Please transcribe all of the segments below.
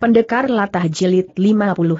Pendekar Latah Jilid 58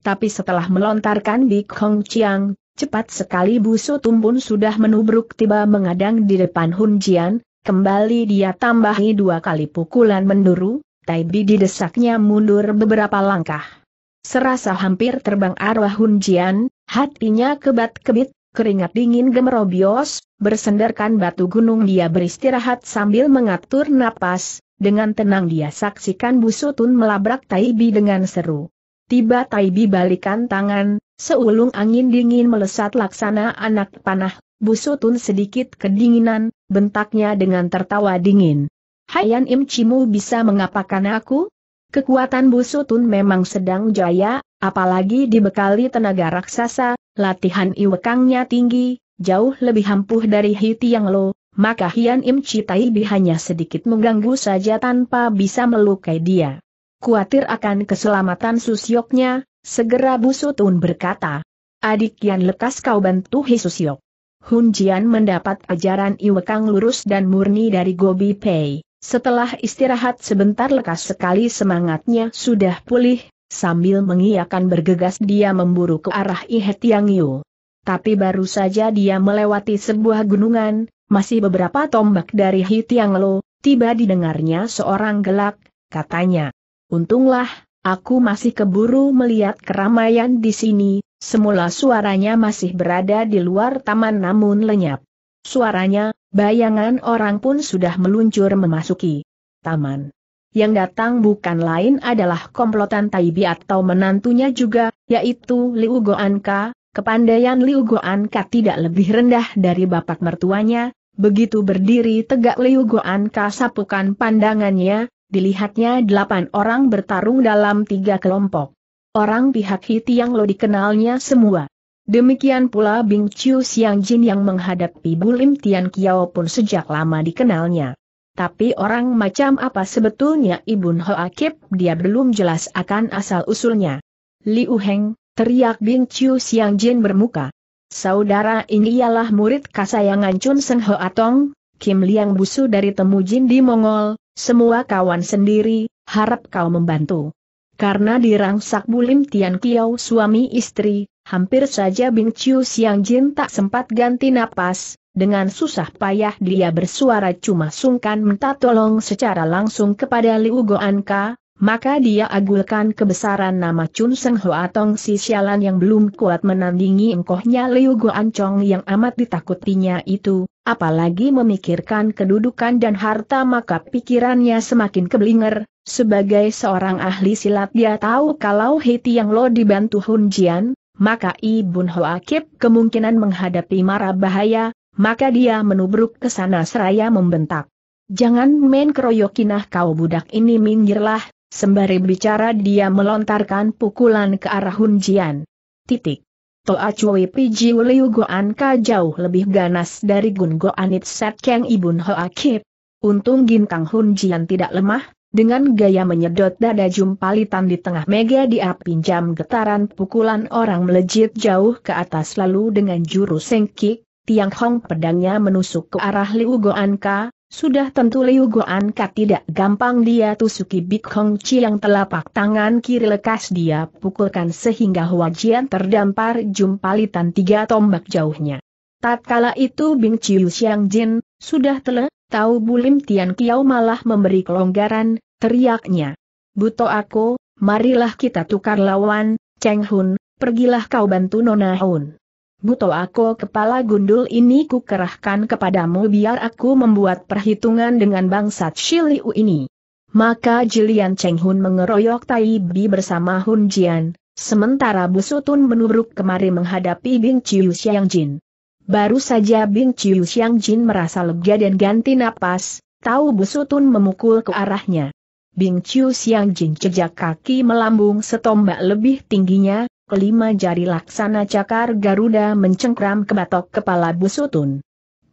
Tapi setelah melontarkan Bik kong Chiang, cepat sekali busu tumpun sudah menubruk tiba mengadang di depan Hun Jian, kembali dia tambahi dua kali pukulan menduru, Tai Bi didesaknya mundur beberapa langkah. Serasa hampir terbang arwah Hun Jian, hatinya kebat-kebit, keringat dingin gemerobios, bersenderkan batu gunung dia beristirahat sambil mengatur napas, dengan tenang dia saksikan Busutun melabrak Taibi dengan seru. Tiba Taibi balikan tangan, seulung angin dingin melesat laksana anak panah, Busutun sedikit kedinginan, bentaknya dengan tertawa dingin. Hayan Im Chimu bisa mengapakan aku? Kekuatan Busutun memang sedang jaya, apalagi dibekali tenaga raksasa, latihan iwekangnya tinggi, jauh lebih ampuh dari Hiti Yang Lo, maka Hian Im Citaibi hanya sedikit mengganggu saja tanpa bisa melukai dia. Kuatir akan keselamatan Susyoknya, segera Busutun berkata, Adik Yan lekas kau bantu Hisusyok. Hun Jian mendapat ajaran Iwekang lurus dan murni dari Gobi Pei. Setelah istirahat sebentar lekas sekali semangatnya sudah pulih, sambil mengiakan bergegas dia memburu ke arah Ihe Tiang Yu tapi baru saja dia melewati sebuah gunungan, masih beberapa tombak dari Hitiang Lo, tiba didengarnya seorang gelak, katanya. Untunglah, aku masih keburu melihat keramaian di sini, semula suaranya masih berada di luar taman namun lenyap. Suaranya, bayangan orang pun sudah meluncur memasuki taman. Yang datang bukan lain adalah komplotan Taibi atau menantunya juga, yaitu Liu Goanka, Kepandaian Liu Guan Ka tidak lebih rendah dari bapak mertuanya, begitu berdiri tegak Liu Guan Ka sapukan pandangannya, dilihatnya delapan orang bertarung dalam tiga kelompok. Orang pihak Hiti yang lo dikenalnya semua. Demikian pula Bing Chiu Siang Jin yang menghadapi Bulim Tian Kiao pun sejak lama dikenalnya. Tapi orang macam apa sebetulnya Ibun Kip dia belum jelas akan asal-usulnya. Liu Heng, Teriak Bing Chiu Siang Jin bermuka. Saudara ini ialah murid kasayangan Chun Seng Ho Atong, Kim Liang Busu dari Temujin di Mongol, semua kawan sendiri, harap kau membantu. Karena dirangsak Bulim Tian Kiao suami istri, hampir saja Bing Chiu Siang Jin tak sempat ganti napas, dengan susah payah dia bersuara cuma sungkan minta tolong secara langsung kepada Liu Goan Ka, maka dia agulkan kebesaran nama Chun Seng Ho Tong si sialan yang belum kuat menandingi engkohnya Liu Guan Chong yang amat ditakutinya itu, apalagi memikirkan kedudukan dan harta maka pikirannya semakin keblinger, sebagai seorang ahli silat dia tahu kalau Hiti yang lo dibantu Hun Jian, maka Ibun Hoa Kip kemungkinan menghadapi mara bahaya, maka dia menubruk ke sana seraya membentak. Jangan main keroyokinah kau budak ini minggirlah, Sembari bicara dia melontarkan pukulan ke arah Hun Jian. Titik. Toa Chui Piji Liu Goan Ka jauh lebih ganas dari Gun Goanit Set keng Ibun Hoa Kip. Untung Hun Jian tidak lemah, dengan gaya menyedot dada jumpalitan di tengah mega dia pinjam getaran pukulan orang melejit jauh ke atas lalu dengan jurus sengkik, Tiang Hong pedangnya menusuk ke arah Liu Ka, sudah tentu Liu kat tidak gampang dia tusuki Bik Hong Chi yang telapak tangan kiri lekas dia pukulkan sehingga wajian terdampar jumpalitan tiga tombak jauhnya. Tatkala itu Bing Chiu Xiang Jin, sudah tele, tahu Bulim Tian Kiao malah memberi kelonggaran, teriaknya. Buto aku, marilah kita tukar lawan, Cheng Hun, pergilah kau bantu Nona Hun. Buto aku kepala gundul ini kukerahkan kepadamu biar aku membuat perhitungan dengan bangsa Shiliu ini. Maka Jilian Cheng Hun mengeroyok Tai Bi bersama Hun Jian, sementara Busutun menubruk kemari menghadapi Bing Chiu Xiang Jin. Baru saja Bing Chiu Xiang Jin merasa lega dan ganti napas, tahu Busutun memukul ke arahnya. Bing Chiu Xiang Jin jejak kaki melambung setombak lebih tingginya, kelima jari laksana cakar Garuda mencengkram ke batok kepala Busutun.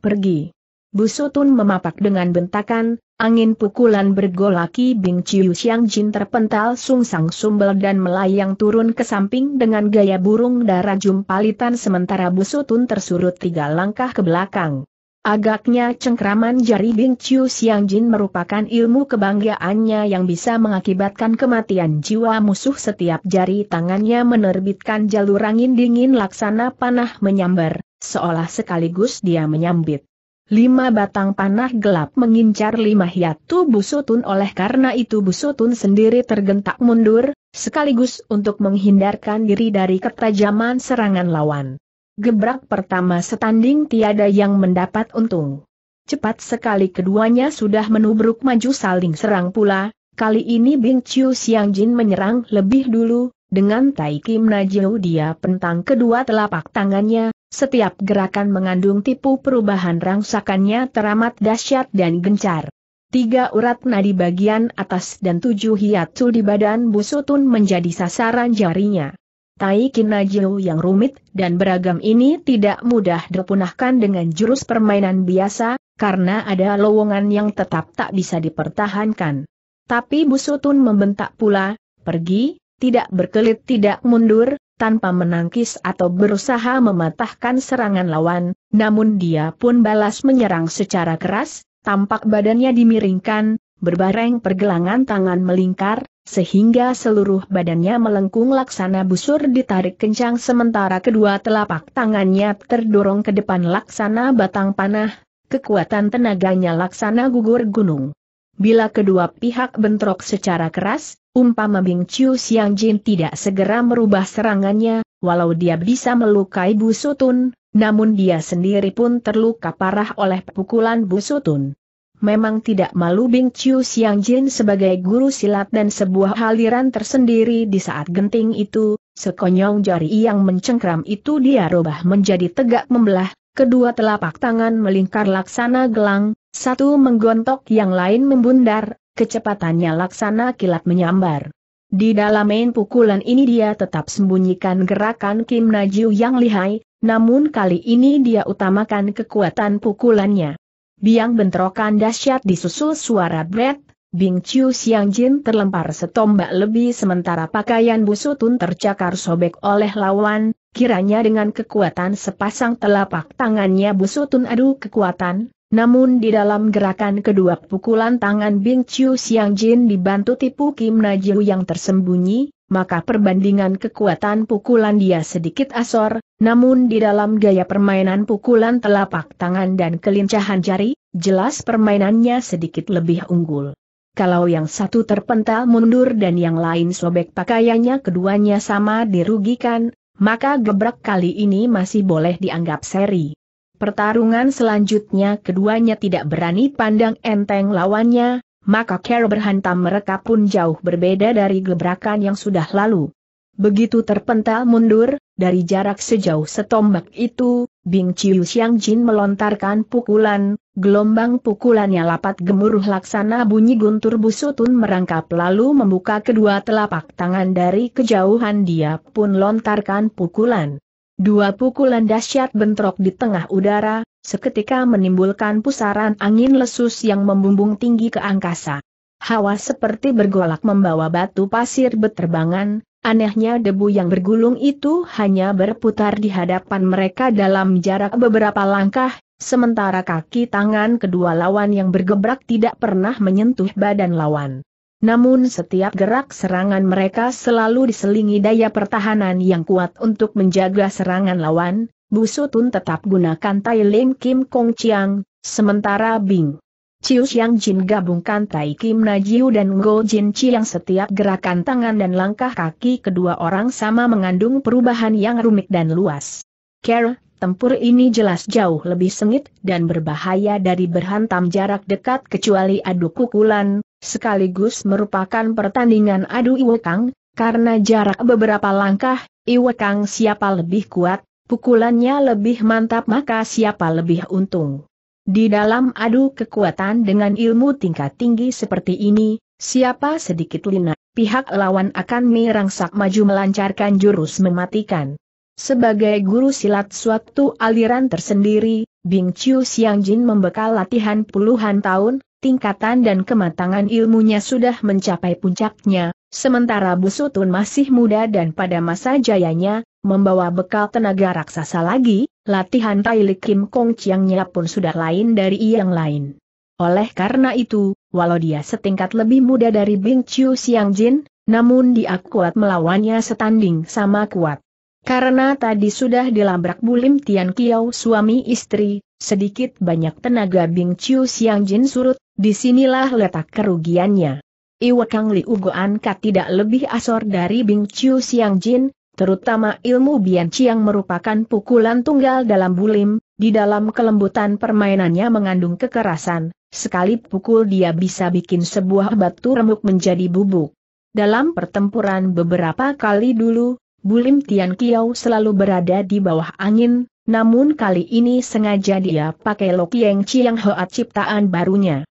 Pergi. Busutun memapak dengan bentakan, angin pukulan bergolaki Bing Chiu Xiang Jin terpental sungsang sumbel dan melayang turun ke samping dengan gaya burung darah jumpalitan sementara Busutun tersurut tiga langkah ke belakang. Agaknya cengkraman jari Bing Chiu Xiang Jin merupakan ilmu kebanggaannya yang bisa mengakibatkan kematian jiwa musuh setiap jari tangannya menerbitkan jalur angin dingin laksana panah menyambar, seolah sekaligus dia menyambit. Lima batang panah gelap mengincar lima hiatu busutun oleh karena itu busutun sendiri tergentak mundur, sekaligus untuk menghindarkan diri dari ketajaman serangan lawan. Gebrak pertama setanding tiada yang mendapat untung. Cepat sekali keduanya sudah menubruk maju saling serang pula, kali ini Bing Chiu Siang Jin menyerang lebih dulu, dengan Tai Kim Najiu dia pentang kedua telapak tangannya, setiap gerakan mengandung tipu perubahan rangsakannya teramat dahsyat dan gencar. Tiga urat nadi bagian atas dan tujuh hiatsu di badan Busutun menjadi sasaran jarinya. Tai Kinajil yang rumit dan beragam ini tidak mudah dipunahkan dengan jurus permainan biasa, karena ada lowongan yang tetap tak bisa dipertahankan. Tapi Busutun membentak pula, pergi, tidak berkelit tidak mundur, tanpa menangkis atau berusaha mematahkan serangan lawan, namun dia pun balas menyerang secara keras, tampak badannya dimiringkan, berbareng pergelangan tangan melingkar, sehingga seluruh badannya melengkung laksana busur ditarik kencang sementara kedua telapak tangannya terdorong ke depan laksana batang panah, kekuatan tenaganya laksana gugur gunung. Bila kedua pihak bentrok secara keras, umpama Bing Chiu siang Jin tidak segera merubah serangannya, walau dia bisa melukai Bu Sutun, namun dia sendiri pun terluka parah oleh pukulan Bu Sutun memang tidak malu Bing Chiu Siang Jin sebagai guru silat dan sebuah haliran tersendiri di saat genting itu, sekonyong jari yang mencengkram itu dia robah menjadi tegak membelah, kedua telapak tangan melingkar laksana gelang, satu menggontok yang lain membundar, kecepatannya laksana kilat menyambar. Di dalam main pukulan ini dia tetap sembunyikan gerakan Kim Najiu yang lihai, namun kali ini dia utamakan kekuatan pukulannya. Biang bentrokan dahsyat disusul suara bret, Bing Chiu Siang Jin terlempar setombak lebih sementara pakaian busutun tercakar sobek oleh lawan, kiranya dengan kekuatan sepasang telapak tangannya busutun adu kekuatan, namun di dalam gerakan kedua pukulan tangan Bing Chiu Siang Jin dibantu tipu Kim Najiu yang tersembunyi, maka perbandingan kekuatan pukulan dia sedikit asor, namun di dalam gaya permainan pukulan telapak tangan dan kelincahan jari, jelas permainannya sedikit lebih unggul. Kalau yang satu terpental mundur dan yang lain sobek pakaiannya keduanya sama dirugikan, maka gebrak kali ini masih boleh dianggap seri. Pertarungan selanjutnya keduanya tidak berani pandang enteng lawannya, maka cara berhantam mereka pun jauh berbeda dari gebrakan yang sudah lalu. Begitu terpental mundur, dari jarak sejauh setombak itu, Bing Chiu Xiang Jin melontarkan pukulan, gelombang pukulannya lapat gemuruh laksana bunyi guntur busutun merangkap lalu membuka kedua telapak tangan dari kejauhan dia pun lontarkan pukulan. Dua pukulan dahsyat bentrok di tengah udara, seketika menimbulkan pusaran angin lesus yang membumbung tinggi ke angkasa. Hawa seperti bergolak membawa batu pasir beterbangan, anehnya debu yang bergulung itu hanya berputar di hadapan mereka dalam jarak beberapa langkah, sementara kaki tangan kedua lawan yang bergebrak tidak pernah menyentuh badan lawan. Namun setiap gerak serangan mereka selalu diselingi daya pertahanan yang kuat untuk menjaga serangan lawan, Busutun tetap gunakan Tai Lim Kim Kong Chiang, sementara Bing. Chiu Xiang Jin gabungkan Tai Kim Najiu dan Go Jin Chi yang setiap gerakan tangan dan langkah kaki kedua orang sama mengandung perubahan yang rumit dan luas. Care, tempur ini jelas jauh lebih sengit dan berbahaya dari berhantam jarak dekat kecuali adu kukulan, sekaligus merupakan pertandingan adu iwekang, karena jarak beberapa langkah, iwekang siapa lebih kuat, pukulannya lebih mantap maka siapa lebih untung. Di dalam adu kekuatan dengan ilmu tingkat tinggi seperti ini, siapa sedikit lina, pihak lawan akan merangsak maju melancarkan jurus mematikan. Sebagai guru silat suatu aliran tersendiri, Bing Chiu Xiang Jin membekal latihan puluhan tahun, tingkatan dan kematangan ilmunya sudah mencapai puncaknya, sementara Busutun masih muda dan pada masa jayanya, membawa bekal tenaga raksasa lagi, latihan Li Kim Kong Chiangnya pun sudah lain dari yang lain. Oleh karena itu, walau dia setingkat lebih muda dari Bing Chiu Xiang Jin, namun dia kuat melawannya setanding sama kuat. Karena tadi sudah dilabrak Bulim Tian Kiao suami istri, sedikit banyak tenaga Bing Chiu Xiang Jin surut, disinilah letak kerugiannya. Iwakang Kang Liu Goan Ka tidak lebih asor dari Bing Chiu Xiang Jin, terutama ilmu Bianchi yang merupakan pukulan tunggal dalam bulim, di dalam kelembutan permainannya mengandung kekerasan, sekali pukul dia bisa bikin sebuah batu remuk menjadi bubuk. Dalam pertempuran beberapa kali dulu, Bulim Tian Kiao selalu berada di bawah angin, namun kali ini sengaja dia pakai Lokieng Chiang Hoat ciptaan barunya.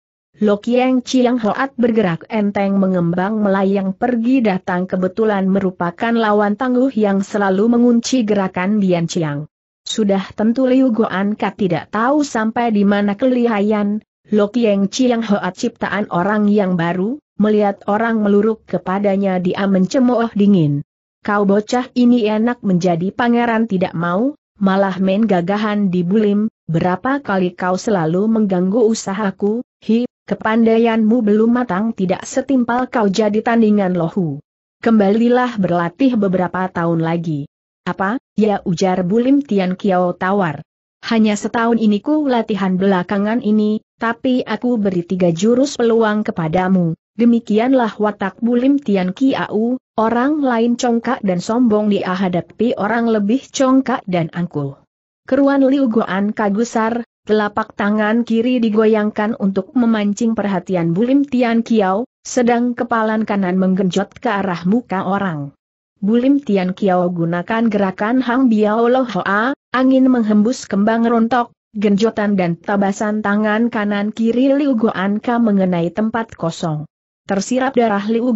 Lok Yang Chiang Hoat bergerak enteng mengembang melayang pergi datang kebetulan merupakan lawan tangguh yang selalu mengunci gerakan Bian Chiang. Sudah tentu Liu Goan Ka tidak tahu sampai di mana kelihayan, Lok Yang Chiang Hoat ciptaan orang yang baru, melihat orang meluruk kepadanya dia mencemooh dingin. Kau bocah ini enak menjadi pangeran tidak mau, malah main gagahan di bulim, berapa kali kau selalu mengganggu usahaku, hi, Kepandaianmu belum matang tidak setimpal kau jadi tandingan lohu. Kembalilah berlatih beberapa tahun lagi. Apa, ya ujar Bulim Tian Kiao tawar. Hanya setahun ini ku latihan belakangan ini, tapi aku beri tiga jurus peluang kepadamu. Demikianlah watak Bulim Tian Kiao, orang lain congkak dan sombong dia hadapi orang lebih congkak dan angkuh. Keruan Liu Guan kagusar, telapak tangan kiri digoyangkan untuk memancing perhatian Bulim Tian Kiao, sedang kepalan kanan menggenjot ke arah muka orang. Bulim Tian Kiao gunakan gerakan Hang Biao Lo Hoa, angin menghembus kembang rontok, genjotan dan tabasan tangan kanan kiri Liu mengenai tempat kosong. Tersirap darah Liu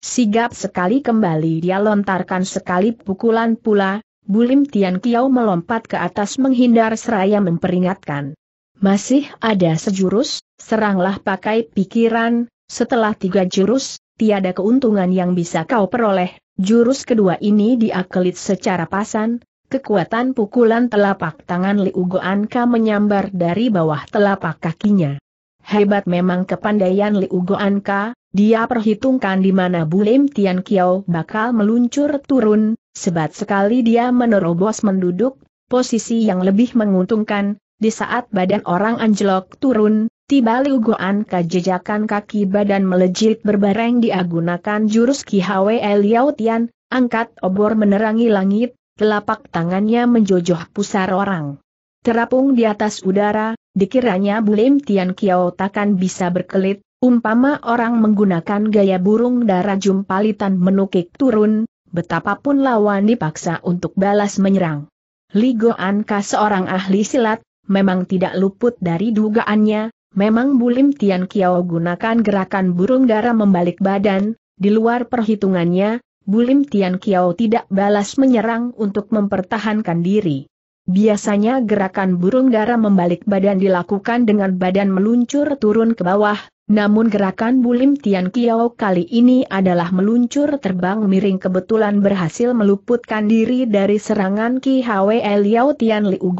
sigap sekali kembali dia lontarkan sekali pukulan pula, Bulim Tian Kiao melompat ke atas menghindar seraya memperingatkan. Masih ada sejurus, seranglah pakai pikiran, setelah tiga jurus, tiada keuntungan yang bisa kau peroleh, jurus kedua ini diakelit secara pasan, kekuatan pukulan telapak tangan Liu Goanka menyambar dari bawah telapak kakinya. Hebat memang kepandaian Liu Goanka, dia perhitungkan di mana Bulim Tian Kiao bakal meluncur turun, sebat sekali dia menerobos menduduk, posisi yang lebih menguntungkan, di saat badan orang anjlok turun, tiba Liu Goan kejejakan kaki badan melejit berbareng diagunakan jurus Ki Hwe Liao Tian, angkat obor menerangi langit, telapak tangannya menjojoh pusar orang. Terapung di atas udara, dikiranya Bulim Tian Kiao takkan bisa berkelit, Umpama orang menggunakan gaya burung darah jumpalitan menukik turun, betapapun lawan dipaksa untuk balas menyerang. Ligo Anka seorang ahli silat, memang tidak luput dari dugaannya, memang Bulim Tian Kiao gunakan gerakan burung darah membalik badan, di luar perhitungannya, Bulim Tian Kiao tidak balas menyerang untuk mempertahankan diri. Biasanya gerakan burung dara membalik badan dilakukan dengan badan meluncur turun ke bawah, namun gerakan Bulim Tian Kiao kali ini adalah meluncur terbang miring kebetulan berhasil meluputkan diri dari serangan Ki Hwe Liao Tian Liu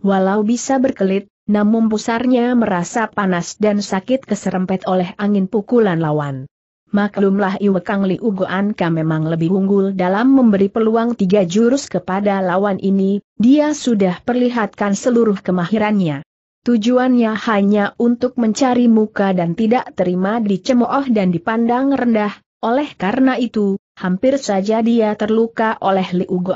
Walau bisa berkelit, namun pusarnya merasa panas dan sakit keserempet oleh angin pukulan lawan. Maklumlah Iwekang Liu Goanka memang lebih unggul dalam memberi peluang tiga jurus kepada lawan ini, dia sudah perlihatkan seluruh kemahirannya. Tujuannya hanya untuk mencari muka dan tidak terima dicemooh dan dipandang rendah, oleh karena itu, hampir saja dia terluka oleh Liu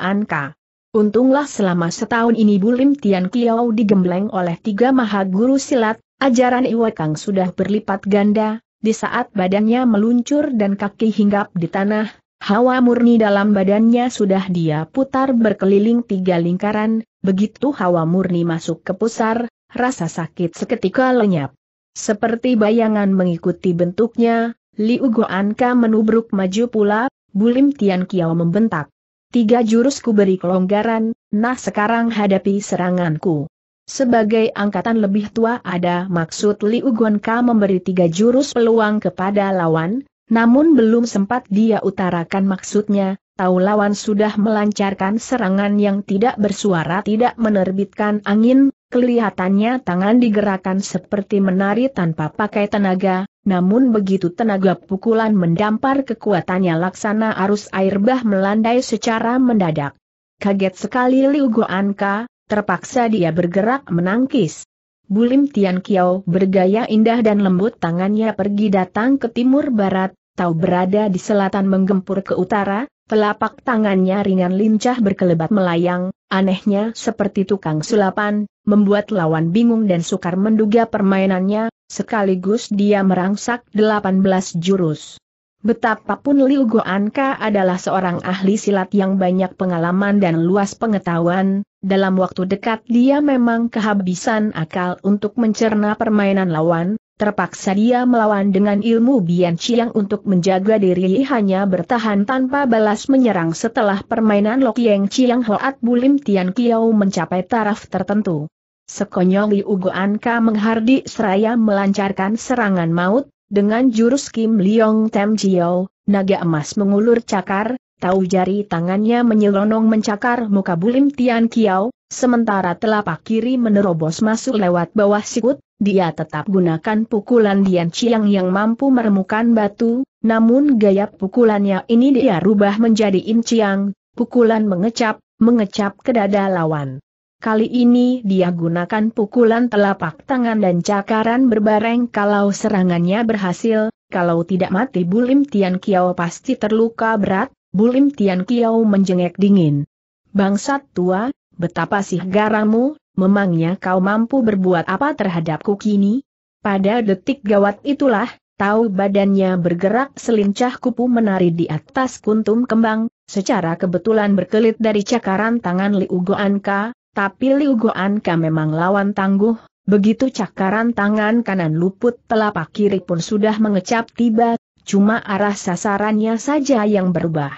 Untunglah selama setahun ini Bulim Tian Kiao digembleng oleh tiga maha guru silat, ajaran Iwekang sudah berlipat ganda, di saat badannya meluncur dan kaki hinggap di tanah, hawa murni dalam badannya sudah dia putar berkeliling tiga lingkaran, begitu hawa murni masuk ke pusar, rasa sakit seketika lenyap. Seperti bayangan mengikuti bentuknya, Liu Goanka menubruk maju pula, Bulim Tian Kiao membentak. Tiga jurusku beri kelonggaran, nah sekarang hadapi seranganku. Sebagai angkatan lebih tua ada maksud Liu Guanka memberi tiga jurus peluang kepada lawan, namun belum sempat dia utarakan maksudnya, tahu lawan sudah melancarkan serangan yang tidak bersuara tidak menerbitkan angin, kelihatannya tangan digerakkan seperti menari tanpa pakai tenaga, namun begitu tenaga pukulan mendampar kekuatannya laksana arus air bah melandai secara mendadak. Kaget sekali Liu Guanka, terpaksa dia bergerak menangkis. Bulim Tian Kiao bergaya indah dan lembut tangannya pergi datang ke timur barat, tahu berada di selatan menggempur ke utara, telapak tangannya ringan lincah berkelebat melayang, anehnya seperti tukang sulapan, membuat lawan bingung dan sukar menduga permainannya, sekaligus dia merangsak 18 jurus. Betapapun Liu Goanka adalah seorang ahli silat yang banyak pengalaman dan luas pengetahuan, dalam waktu dekat dia memang kehabisan akal untuk mencerna permainan lawan, terpaksa dia melawan dengan ilmu Bian Chiang untuk menjaga diri hanya bertahan tanpa balas menyerang setelah permainan Lok Yang Chiang Hoat Bulim Tian Kiao mencapai taraf tertentu. Sekonyol Liu Goan Ka menghardik seraya melancarkan serangan maut, dengan jurus Kim Leong Tem Jiao, naga emas mengulur cakar, tahu jari tangannya menyelonong mencakar muka Bulim Tian Kiao, sementara telapak kiri menerobos masuk lewat bawah sikut, dia tetap gunakan pukulan Dian Chiang yang mampu meremukan batu, namun gaya pukulannya ini dia rubah menjadi In Chiang, pukulan mengecap, mengecap ke dada lawan. Kali ini dia gunakan pukulan telapak tangan dan cakaran berbareng kalau serangannya berhasil, kalau tidak mati Bulim Tian Kiao pasti terluka berat, Bulim Tian Kiao menjengek dingin. Bangsat tua, betapa sih garamu, memangnya kau mampu berbuat apa terhadapku kini? Pada detik gawat itulah, tahu badannya bergerak selincah kupu menari di atas kuntum kembang, secara kebetulan berkelit dari cakaran tangan Liu Goanka, tapi Liu Goanka memang lawan tangguh, Begitu cakaran tangan kanan luput telapak kiri pun sudah mengecap tiba, cuma arah sasarannya saja yang berubah.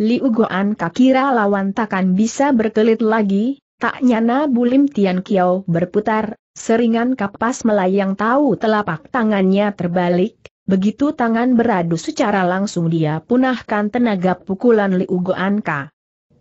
Liu Goan kakira lawan takkan bisa berkelit lagi, tak nyana bulim Tian Kiao berputar, seringan kapas melayang tahu telapak tangannya terbalik, begitu tangan beradu secara langsung dia punahkan tenaga pukulan Liu Goan kak.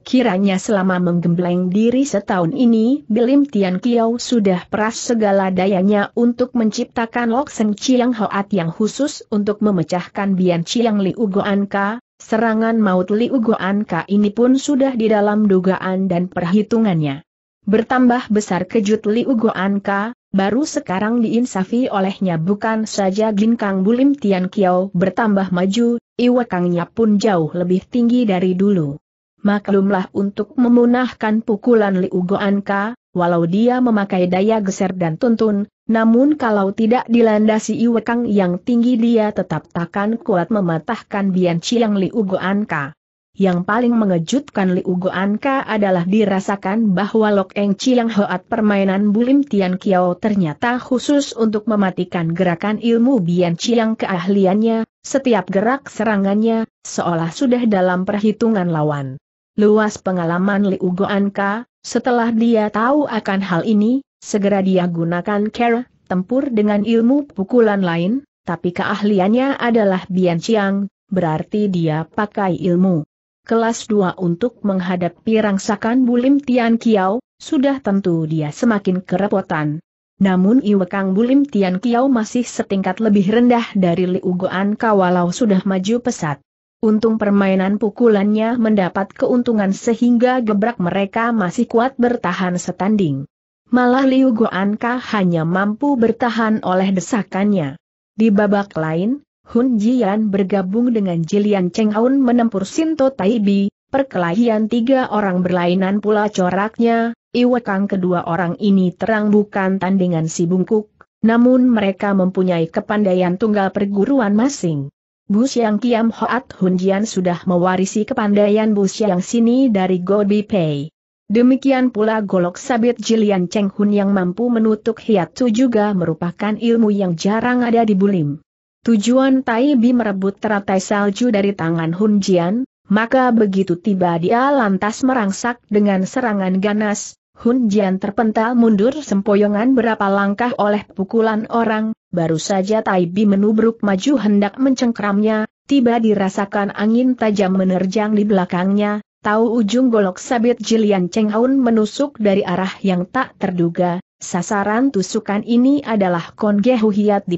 Kiranya selama menggembleng diri setahun ini, Bilim Tian Kiao sudah peras segala dayanya untuk menciptakan Seng Chiang Hoat yang khusus untuk memecahkan Bian Chiang Liu Goanka, serangan maut Liu Goanka ini pun sudah di dalam dugaan dan perhitungannya. Bertambah besar kejut Liu Goanka, baru sekarang diinsafi olehnya bukan saja Ginkang Bulim Tian Kiao bertambah maju, iwakangnya pun jauh lebih tinggi dari dulu maklumlah untuk memunahkan pukulan Liu Goanka, walau dia memakai daya geser dan tuntun, namun kalau tidak dilandasi iwekang yang tinggi dia tetap takkan kuat mematahkan Bian Chiang Liu Goanka. Yang paling mengejutkan Liu Goanka adalah dirasakan bahwa Lok Eng Chiang Hoat permainan Bulim Tian Kiao ternyata khusus untuk mematikan gerakan ilmu Bian Chiang keahliannya, setiap gerak serangannya, seolah sudah dalam perhitungan lawan luas pengalaman Liu Goanka, setelah dia tahu akan hal ini, segera dia gunakan care, tempur dengan ilmu pukulan lain, tapi keahliannya adalah Bian Chiang, berarti dia pakai ilmu. Kelas 2 untuk menghadapi rangsakan Bulim Tian Kiao, sudah tentu dia semakin kerepotan. Namun Iwekang Bulim Tian Kiao masih setingkat lebih rendah dari Liu Goan Kawalau sudah maju pesat. Untung permainan pukulannya mendapat keuntungan sehingga gebrak mereka masih kuat bertahan setanding. Malah Liu Guanka hanya mampu bertahan oleh desakannya. Di babak lain, Hun Jian bergabung dengan Jilian Cheng menempur Sinto Taibi, perkelahian tiga orang berlainan pula coraknya, Iwekang kedua orang ini terang bukan tandingan si bungkuk, namun mereka mempunyai kepandaian tunggal perguruan masing. Bu Siang Kiam Hoat Hunjian sudah mewarisi kepandaian Bu Siang Sini dari Gobi Pei. Demikian pula golok sabit Jilian Cheng Hun yang mampu menutup hiatu juga merupakan ilmu yang jarang ada di Bulim. Tujuan Tai Bi merebut teratai salju dari tangan Hun Jian, maka begitu tiba dia lantas merangsak dengan serangan ganas, Hun Jian terpental mundur sempoyongan berapa langkah oleh pukulan orang, baru saja Taibi menubruk maju hendak mencengkramnya, tiba dirasakan angin tajam menerjang di belakangnya, tahu ujung golok sabit Jilian Cheng menusuk dari arah yang tak terduga, sasaran tusukan ini adalah Kon di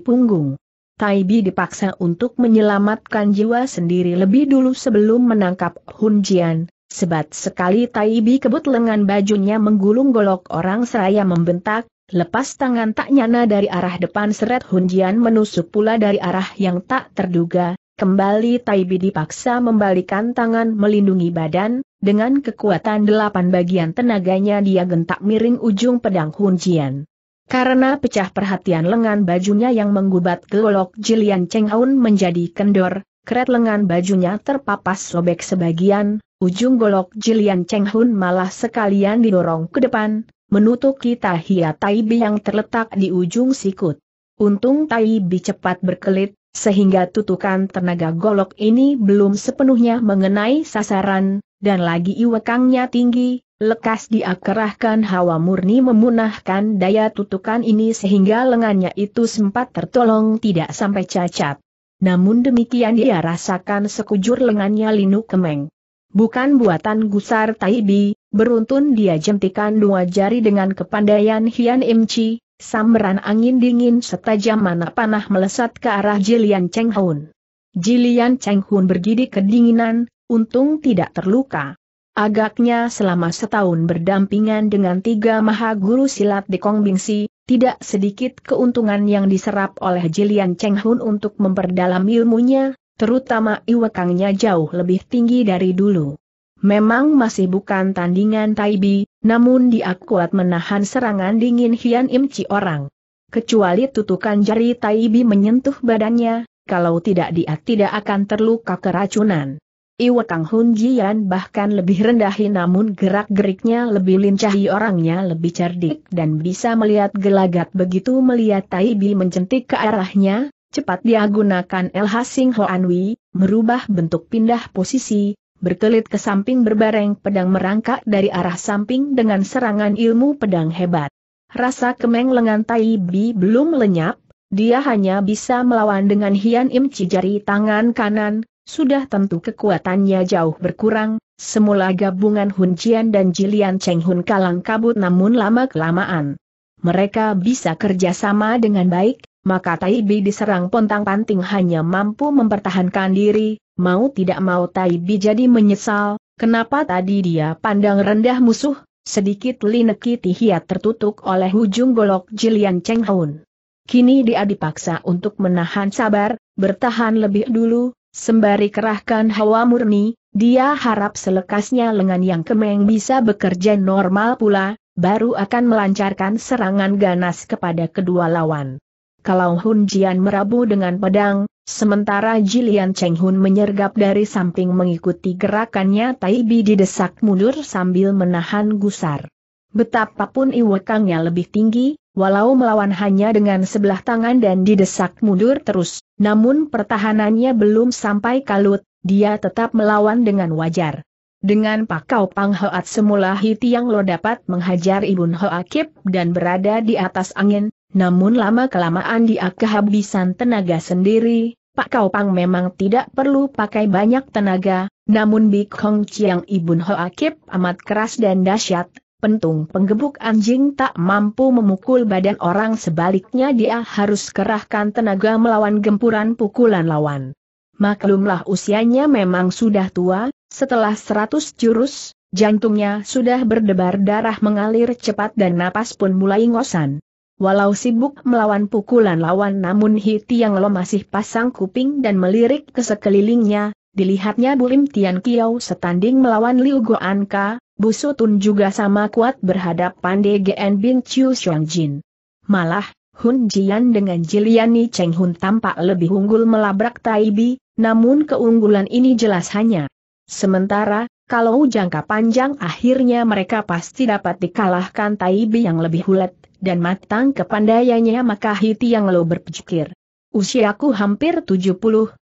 punggung. Taibi dipaksa untuk menyelamatkan jiwa sendiri lebih dulu sebelum menangkap Hun Jian, Sebat sekali Taibi kebut lengan bajunya menggulung golok orang seraya membentak, Lepas tangan tak nyana dari arah depan seret Hunjian menusuk pula dari arah yang tak terduga, kembali Taibi dipaksa membalikan tangan melindungi badan, dengan kekuatan delapan bagian tenaganya dia gentak miring ujung pedang Hunjian. Karena pecah perhatian lengan bajunya yang menggubat gelok Jilian Cheng Aun menjadi kendor, keret lengan bajunya terpapas sobek sebagian, ujung golok Jilian Cheng Hun malah sekalian didorong ke depan, menutupi tahia Taibi yang terletak di ujung sikut. Untung Taibi cepat berkelit, sehingga tutukan tenaga golok ini belum sepenuhnya mengenai sasaran, dan lagi iwekangnya tinggi, lekas diakerahkan hawa murni memunahkan daya tutukan ini sehingga lengannya itu sempat tertolong tidak sampai cacat. Namun demikian dia rasakan sekujur lengannya linu kemeng. Bukan buatan gusar Taibi, beruntun dia jentikan dua jari dengan kepandaian Hian Im Chi, samberan angin dingin setajam mana panah melesat ke arah Jilian Cheng Hun. Jilian Cheng Hun bergidi kedinginan, untung tidak terluka. Agaknya selama setahun berdampingan dengan tiga maha guru silat di Kong Bingsi, tidak sedikit keuntungan yang diserap oleh Jilian Cheng Hun untuk memperdalam ilmunya, terutama iwekangnya jauh lebih tinggi dari dulu. Memang masih bukan tandingan Taibi, namun dia kuat menahan serangan dingin Hian Im Chi orang. Kecuali tutukan jari Taibi menyentuh badannya, kalau tidak dia tidak akan terluka keracunan. Iwa Kang Hun Jian bahkan lebih rendahi namun gerak-geriknya lebih lincah, orangnya lebih cerdik dan bisa melihat gelagat begitu melihat Taibi mencentik ke arahnya, cepat dia gunakan LH Sing Hoan Wei, merubah bentuk pindah posisi, berkelit ke samping berbareng pedang merangkak dari arah samping dengan serangan ilmu pedang hebat. Rasa kemeng lengan Tai Bi belum lenyap, dia hanya bisa melawan dengan Hian Im Chi jari tangan kanan, sudah tentu kekuatannya jauh berkurang, semula gabungan Hun Jian dan Jilian Cheng Hun kalang kabut namun lama-kelamaan. Mereka bisa kerjasama dengan baik, maka Tai Bi diserang pontang-panting hanya mampu mempertahankan diri, mau tidak mau Taibi jadi menyesal, kenapa tadi dia pandang rendah musuh, sedikit lineki tihiat tertutup oleh ujung golok Jilian Cheng Hoon. Kini dia dipaksa untuk menahan sabar, bertahan lebih dulu, sembari kerahkan hawa murni, dia harap selekasnya lengan yang kemeng bisa bekerja normal pula, baru akan melancarkan serangan ganas kepada kedua lawan. Kalau Hun Jian merabu dengan pedang, Sementara Jilian Cheng Hun menyergap dari samping mengikuti gerakannya Tai Bi didesak mundur sambil menahan gusar. Betapapun iwekangnya lebih tinggi, walau melawan hanya dengan sebelah tangan dan didesak mundur terus, namun pertahanannya belum sampai kalut, dia tetap melawan dengan wajar. Dengan pakau Pang Hoat semula Hiti yang Lo dapat menghajar Ibun Hoakip dan berada di atas angin, namun lama-kelamaan dia kehabisan tenaga sendiri, Pak Kau Pang memang tidak perlu pakai banyak tenaga, namun Bik Hong Chiang Ibun Hoa akip amat keras dan dahsyat, pentung penggebuk anjing tak mampu memukul badan orang sebaliknya dia harus kerahkan tenaga melawan gempuran pukulan lawan. Maklumlah usianya memang sudah tua, setelah seratus jurus, jantungnya sudah berdebar darah mengalir cepat dan napas pun mulai ngosan. Walau sibuk melawan pukulan lawan namun Hi yang Lo masih pasang kuping dan melirik ke sekelilingnya, dilihatnya Bulim Tian Kiao setanding melawan Liu Goan Ka, Bu Sutun juga sama kuat berhadapan DGN Bin Chiu Xuan Jin. Malah, Hun Jian dengan Jiliani Cheng Hun tampak lebih unggul melabrak Taibi, namun keunggulan ini jelas hanya. Sementara, kalau jangka panjang akhirnya mereka pasti dapat dikalahkan Taibi yang lebih hulet, dan matang kepandaiannya maka Hiti yang lo berpikir. Usiaku hampir 70,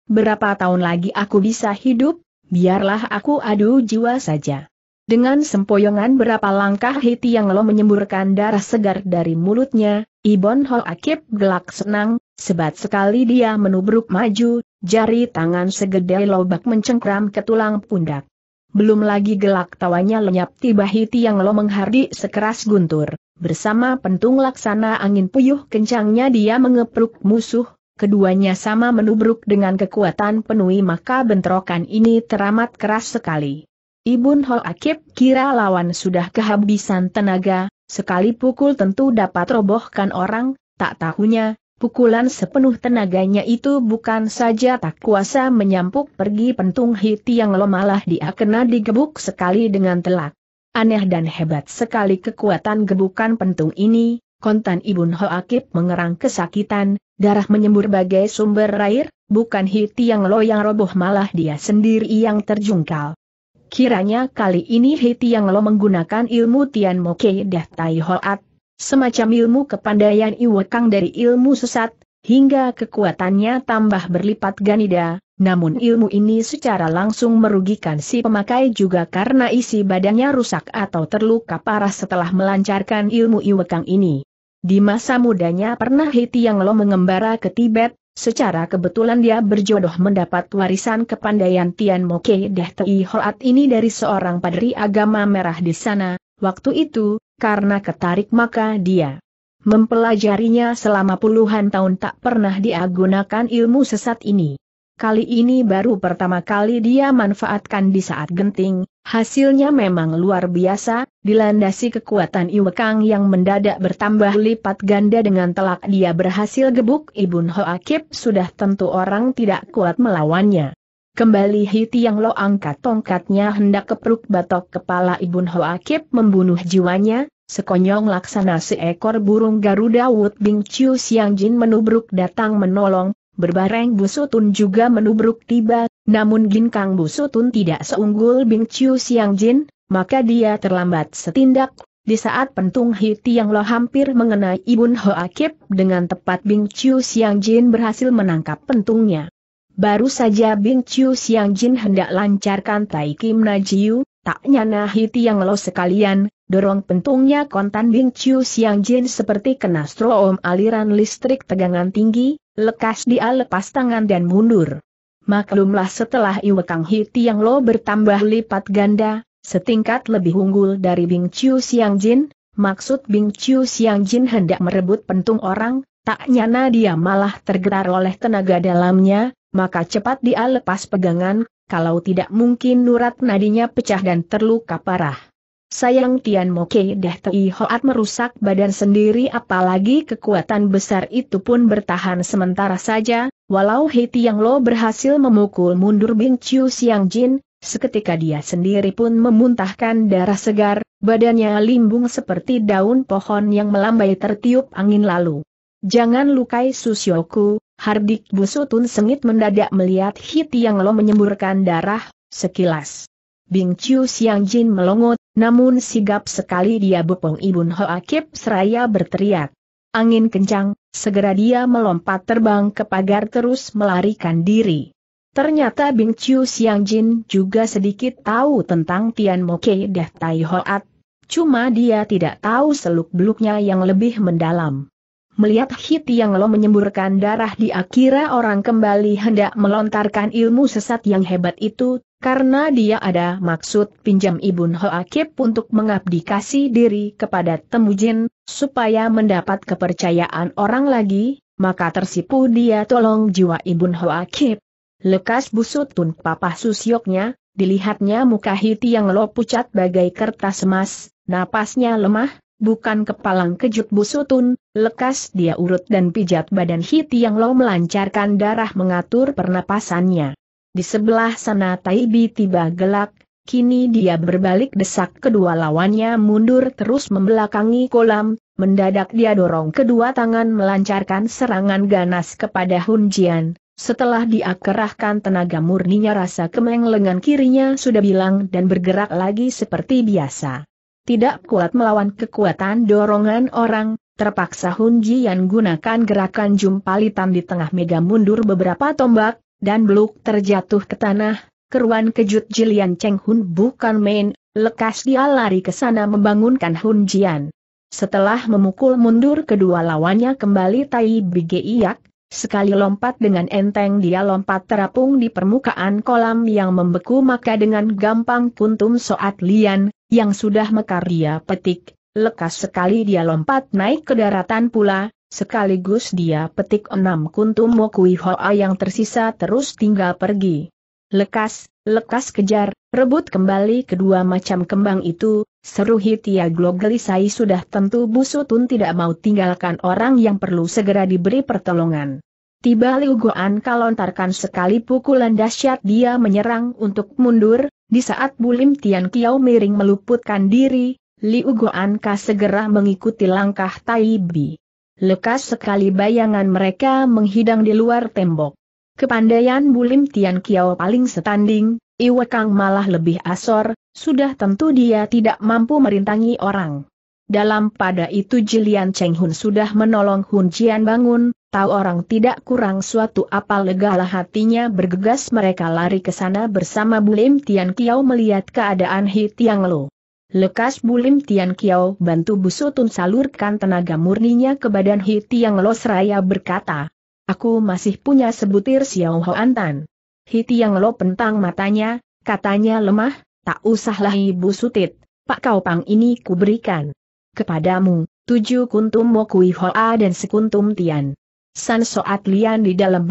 berapa tahun lagi aku bisa hidup, biarlah aku adu jiwa saja. Dengan sempoyongan berapa langkah Hiti yang lo menyemburkan darah segar dari mulutnya, Ibon Ho Akib gelak senang, sebat sekali dia menubruk maju, jari tangan segede lobak mencengkram ke tulang pundak. Belum lagi gelak tawanya lenyap tiba Hiti yang lo menghardik sekeras guntur. Bersama pentung laksana angin puyuh kencangnya dia mengepruk musuh, keduanya sama menubruk dengan kekuatan penuhi maka bentrokan ini teramat keras sekali. Ibun Hol Akib kira lawan sudah kehabisan tenaga, sekali pukul tentu dapat robohkan orang, tak tahunya, Pukulan sepenuh tenaganya itu bukan saja tak kuasa menyampuk pergi pentung hiti yang lo malah dia kena digebuk sekali dengan telak. Aneh dan hebat sekali kekuatan gebukan pentung ini, kontan Ibun Hoakib mengerang kesakitan, darah menyembur bagai sumber air, bukan Hiti yang loyang roboh malah dia sendiri yang terjungkal. Kiranya kali ini Hiti yang lo menggunakan ilmu Tian Kei Dah Tai Hoat, semacam ilmu kepandaian Iwekang dari ilmu sesat, hingga kekuatannya tambah berlipat ganida, namun ilmu ini secara langsung merugikan si pemakai juga karena isi badannya rusak atau terluka parah setelah melancarkan ilmu iwekang ini. Di masa mudanya pernah Hiti Yang Lo mengembara ke Tibet, Secara kebetulan dia berjodoh mendapat warisan kepandaian Tian Moke Deh Tei Hoat ini dari seorang padri agama merah di sana, waktu itu, karena ketarik maka dia mempelajarinya selama puluhan tahun tak pernah diagunakan ilmu sesat ini. Kali ini baru pertama kali dia manfaatkan di saat genting, hasilnya memang luar biasa, dilandasi kekuatan Iwekang yang mendadak bertambah lipat ganda dengan telak dia berhasil gebuk Ibun Hoakib sudah tentu orang tidak kuat melawannya. Kembali Hiti yang lo angkat tongkatnya hendak kepruk batok kepala Ibun Hoakib membunuh jiwanya, Sekonyong laksana seekor burung Garuda Wood Bing Chiu Siang Jin menubruk datang menolong, Berbareng Busutun juga menubruk tiba, namun Ginkang Busutun tidak seunggul Bing Chiu Siang Jin, maka dia terlambat setindak. Di saat pentung Hiti yang lo hampir mengenai Ibun Akip dengan tepat Bing Chiu Siang Jin berhasil menangkap pentungnya. Baru saja Bing Chiu Siang Jin hendak lancarkan Tai Kim Najiu, tak nyana Hiti yang lo sekalian, dorong pentungnya kontan Bing Chiu Siang Jin seperti kena strom aliran listrik tegangan tinggi, lekas dia lepas tangan dan mundur. Maklumlah setelah Iwe Kang Hi Tiang Lo bertambah lipat ganda, setingkat lebih unggul dari Bing Chiu Siang Jin, maksud Bing Chiu Siang Jin hendak merebut pentung orang, tak nyana dia malah tergetar oleh tenaga dalamnya, maka cepat dia lepas pegangan, kalau tidak mungkin nurat nadinya pecah dan terluka parah. Sayang Tian Moke Deh Tei Hoat merusak badan sendiri apalagi kekuatan besar itu pun bertahan sementara saja, walau He Tiang Lo berhasil memukul mundur Bing Chiu Siang Jin, seketika dia sendiri pun memuntahkan darah segar, badannya limbung seperti daun pohon yang melambai tertiup angin lalu. Jangan lukai susyoku, Hardik Busutun sengit mendadak melihat He Tiang Lo menyemburkan darah, sekilas. Bing Chiu Siang Jin melongot, namun sigap sekali dia bopong Ibun Hoakip seraya berteriak. Angin kencang, segera dia melompat terbang ke pagar terus melarikan diri. Ternyata Bing Chiu Siang Jin juga sedikit tahu tentang Tian Moke Deh Tai Hoat, cuma dia tidak tahu seluk-beluknya yang lebih mendalam. Melihat Hit Yang Lo menyemburkan darah di akira orang kembali hendak melontarkan ilmu sesat yang hebat itu, karena dia ada maksud pinjam Ibun Hoakib untuk mengabdikasi diri kepada Temujin, supaya mendapat kepercayaan orang lagi, maka tersipu dia tolong jiwa Ibun Hoakib. Lekas busut tun Papa susyoknya, dilihatnya muka Hiti yang lo pucat bagai kertas emas, napasnya lemah, bukan kepalang kejut busutun, lekas dia urut dan pijat badan Hiti yang lo melancarkan darah mengatur pernapasannya. Di sebelah sana Taibi tiba gelak, kini dia berbalik desak kedua lawannya mundur terus membelakangi kolam, mendadak dia dorong kedua tangan melancarkan serangan ganas kepada Hun Jian. Setelah dia kerahkan tenaga murninya rasa kemeng lengan kirinya sudah bilang dan bergerak lagi seperti biasa. Tidak kuat melawan kekuatan dorongan orang, terpaksa Hun Jian gunakan gerakan jumpalitan di tengah mega mundur beberapa tombak, dan blok terjatuh ke tanah, keruan kejut Jilian Cheng Hun bukan main, lekas dia lari ke sana membangunkan Hun Jian. Setelah memukul mundur kedua lawannya kembali Tai Iyak, sekali lompat dengan enteng dia lompat terapung di permukaan kolam yang membeku maka dengan gampang kuntum soat lian, yang sudah mekar dia petik, lekas sekali dia lompat naik ke daratan pula, Sekaligus dia petik enam kuntum Mokui Hoa yang tersisa terus tinggal pergi. Lekas, lekas kejar, rebut kembali kedua macam kembang itu, seru Hitia Glogelisai sudah tentu Busutun tidak mau tinggalkan orang yang perlu segera diberi pertolongan. Tiba Liu Guan kalontarkan sekali pukulan dahsyat dia menyerang untuk mundur, di saat Bulim Tian Kiao miring meluputkan diri, Liu Guan ka segera mengikuti langkah Taibi. Lekas sekali bayangan mereka menghidang di luar tembok. Kepandaian Bulim Tian Kiao paling setanding, Iwe Kang malah lebih asor, sudah tentu dia tidak mampu merintangi orang. Dalam pada itu Jilian Cheng Hun sudah menolong Hun Jian bangun, tahu orang tidak kurang suatu apa legalah hatinya bergegas mereka lari ke sana bersama Bulim Tian Kiao melihat keadaan Hit Yang Lo. Lekas Bulim Tian Kiao bantu Busutun salurkan tenaga murninya ke badan Hi Tiang Los Raya berkata, Aku masih punya sebutir Xiao Hao Antan. Hi Tiang Lo pentang matanya, katanya lemah, tak usahlah Ibu Sutit, Pak Kau Pang ini kuberikan. Kepadamu, tujuh kuntum Mo Kui Hoa dan sekuntum Tian. San Soat Lian di dalam